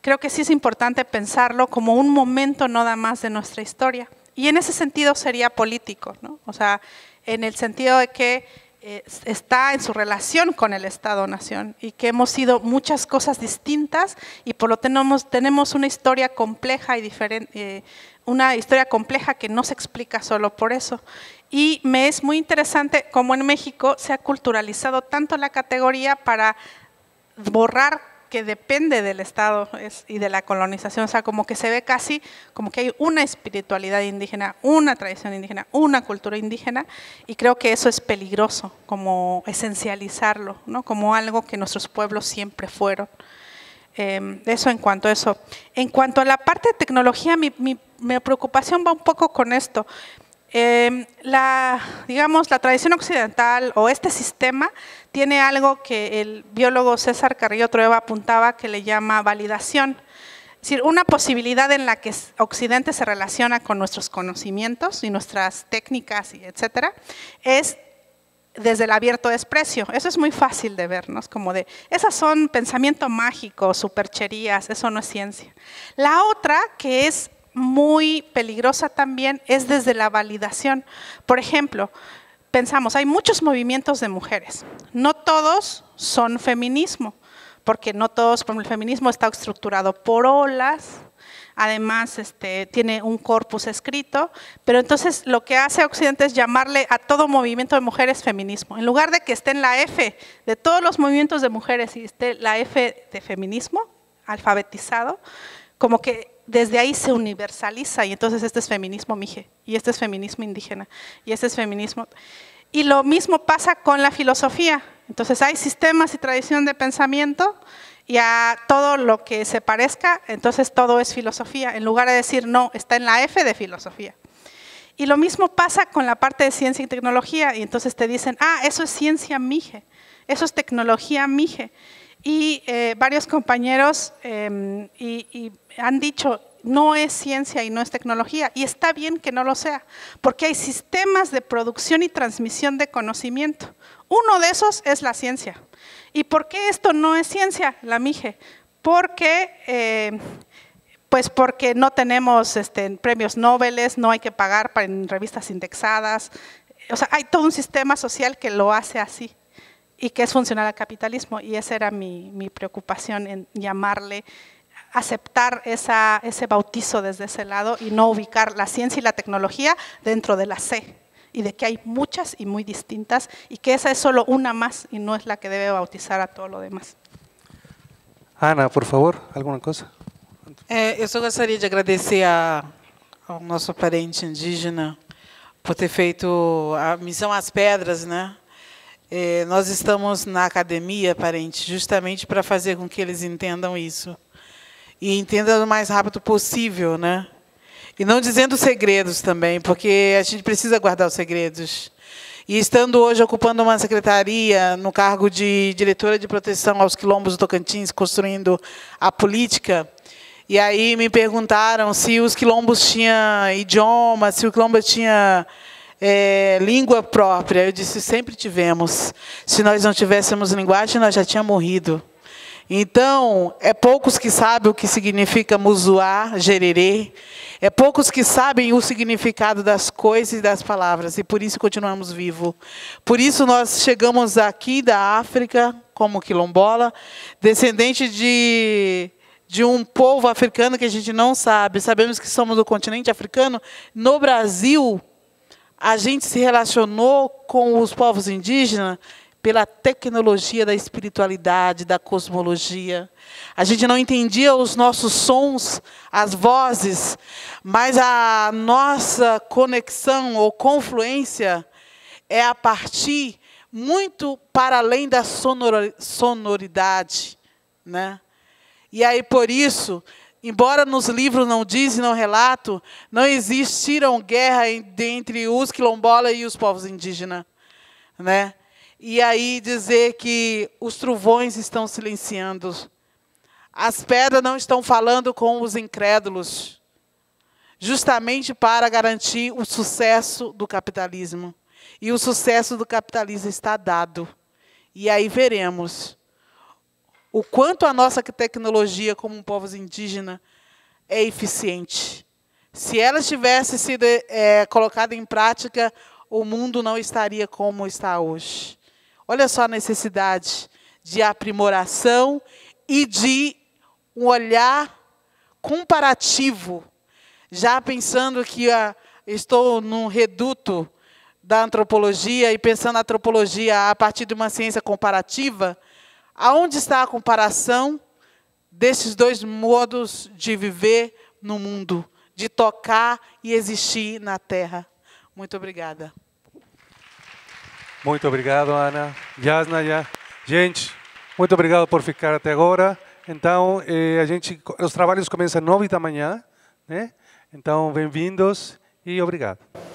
C: creo que sí es importante pensarlo como un momento nada más de nuestra historia. Y en ese sentido sería político, ¿no? O sea, en el sentido de que está en su relación con el Estado-Nación y que hemos sido muchas cosas distintas y por lo tenemos, tenemos una historia compleja y diferente, eh, una historia compleja que no se explica solo por eso. Y me es muy interesante cómo en México se ha culturalizado tanto la categoría para borrar que depende del Estado y de la colonización, o sea, como que se ve casi como que hay una espiritualidad indígena, una tradición indígena, una cultura indígena, y creo que eso es peligroso, como esencializarlo, ¿no? como algo que nuestros pueblos siempre fueron. Em, eso en cuanto a eso. En cuanto a la parte de tecnología, mi, preocupación va un poco con esto. Em, la, digamos, la tradición occidental o este sistema tiene algo que el biólogo César Carrillo Trueba apuntaba que le llama validación. Es decir, una posibilidad en la que Occidente se relaciona con nuestros conocimientos y nuestras técnicas, y etcétera, es desde el abierto desprecio. Eso es muy fácil de vernos, como de, esas son pensamientos mágicos, supercherías, eso no es ciencia. La otra, que es muy peligrosa también, es desde la validación. Por ejemplo, pensamos, hay muchos movimientos de mujeres, no todos son feminismo, porque no todos, el feminismo está estructurado por olas, además este, tiene un corpus escrito, pero entonces lo que hace Occidente es llamarle a todo movimiento de mujeres feminismo. En lugar de que esté en la F de todos los movimientos de mujeres y esté la F de feminismo alfabetizado, como que desde ahí se universaliza y entonces este es feminismo mije, y este es feminismo indígena, y este es feminismo... Y lo mismo pasa con la filosofía. Entonces hay sistemas y tradición de pensamiento y a todo lo que se parezca, entonces todo es filosofía, en lugar de decir no, está en la F de filosofía. Y lo mismo pasa con la parte de ciencia y tecnología, y entonces te dicen, ah, eso es ciencia mije, eso es tecnología mije. Y eh, varios compañeros em, y, y han dicho, no es ciencia y no es tecnología, y está bien que no lo sea, porque hay sistemas de producción y transmisión de conocimiento. Uno de esos es la ciencia. ¿Y por qué esto no es ciencia, la MIGE? Porque, eh, pues porque no tenemos este, premios Nobel, no hay que pagar en revistas indexadas, o sea, hay todo un sistema social que lo hace así y que es funcional al capitalismo, y esa era mi, mi preocupación en llamarle aceptar ese bautizo desde ese lado y no ubicar la ciencia y la tecnología dentro de la C y de que hay muchas y muy distintas y que esa es solo una más y no es la que debe bautizar a todo lo demás.
A: Ana, por favor, ¿alguna cosa?
B: Yo eh, eu
C: só gostaria de agradecer a,
B: nuestro nosso parente indígena por ter feito a misión às pedras, né? Eh, nós estamos na academia, parente, justamente para fazer com que ellos entendam eso. e entenda o mais rápido possível, né? E não dizendo segredos também, porque a gente precisa guardar os segredos. E estando hoje ocupando uma secretaria no cargo de diretora de proteção aos quilombos do Tocantins, construindo a política, e aí me perguntaram se os quilombos tinham idioma, se o quilombo tinha é, língua própria. Eu disse, sempre tivemos. Se nós não tivéssemos linguagem, nós já tínhamos morrido. Então, é poucos que sabem o que significa Musuá, gererê. É poucos que sabem o significado das coisas e das palavras. E por isso continuamos vivos. Por isso nós chegamos aqui da África, como quilombola, descendente de, de um povo africano que a gente não sabe. Sabemos que somos do continente africano. No Brasil, a gente se relacionou com os povos indígenas pela tecnologia da espiritualidade, da cosmologia. A gente não entendia os nossos sons, as vozes, mas a nossa conexão ou confluência é a partir muito para além da sonoridade, né? E aí por isso, embora nos livros não e não relato, não existiram guerra entre os quilombolas e os povos indígenas, né? e aí dizer que os trovões estão silenciando, as pedras não estão falando com os incrédulos, justamente para garantir o sucesso do capitalismo. E o sucesso do capitalismo está dado. E aí veremos o quanto a nossa tecnologia, como povos indígenas, é eficiente. Se ela tivesse sido é, colocada em prática, o mundo não estaria como está hoje. Olha só a necessidade de aprimoração e de um olhar comparativo, já pensando que a, ah, estou num reduto da antropologia e pensando a antropologia a partir de uma ciência comparativa, aonde está a comparação desses dois modos de viver no mundo, de tocar e existir na Terra? Muito obrigada.
A: Muito obrigado, Ana. já. Gente, muito obrigado por ficar até agora. Então, eh, a gente, os trabalhos começam às nove da manhã, né? Então, bem-vindos e obrigado.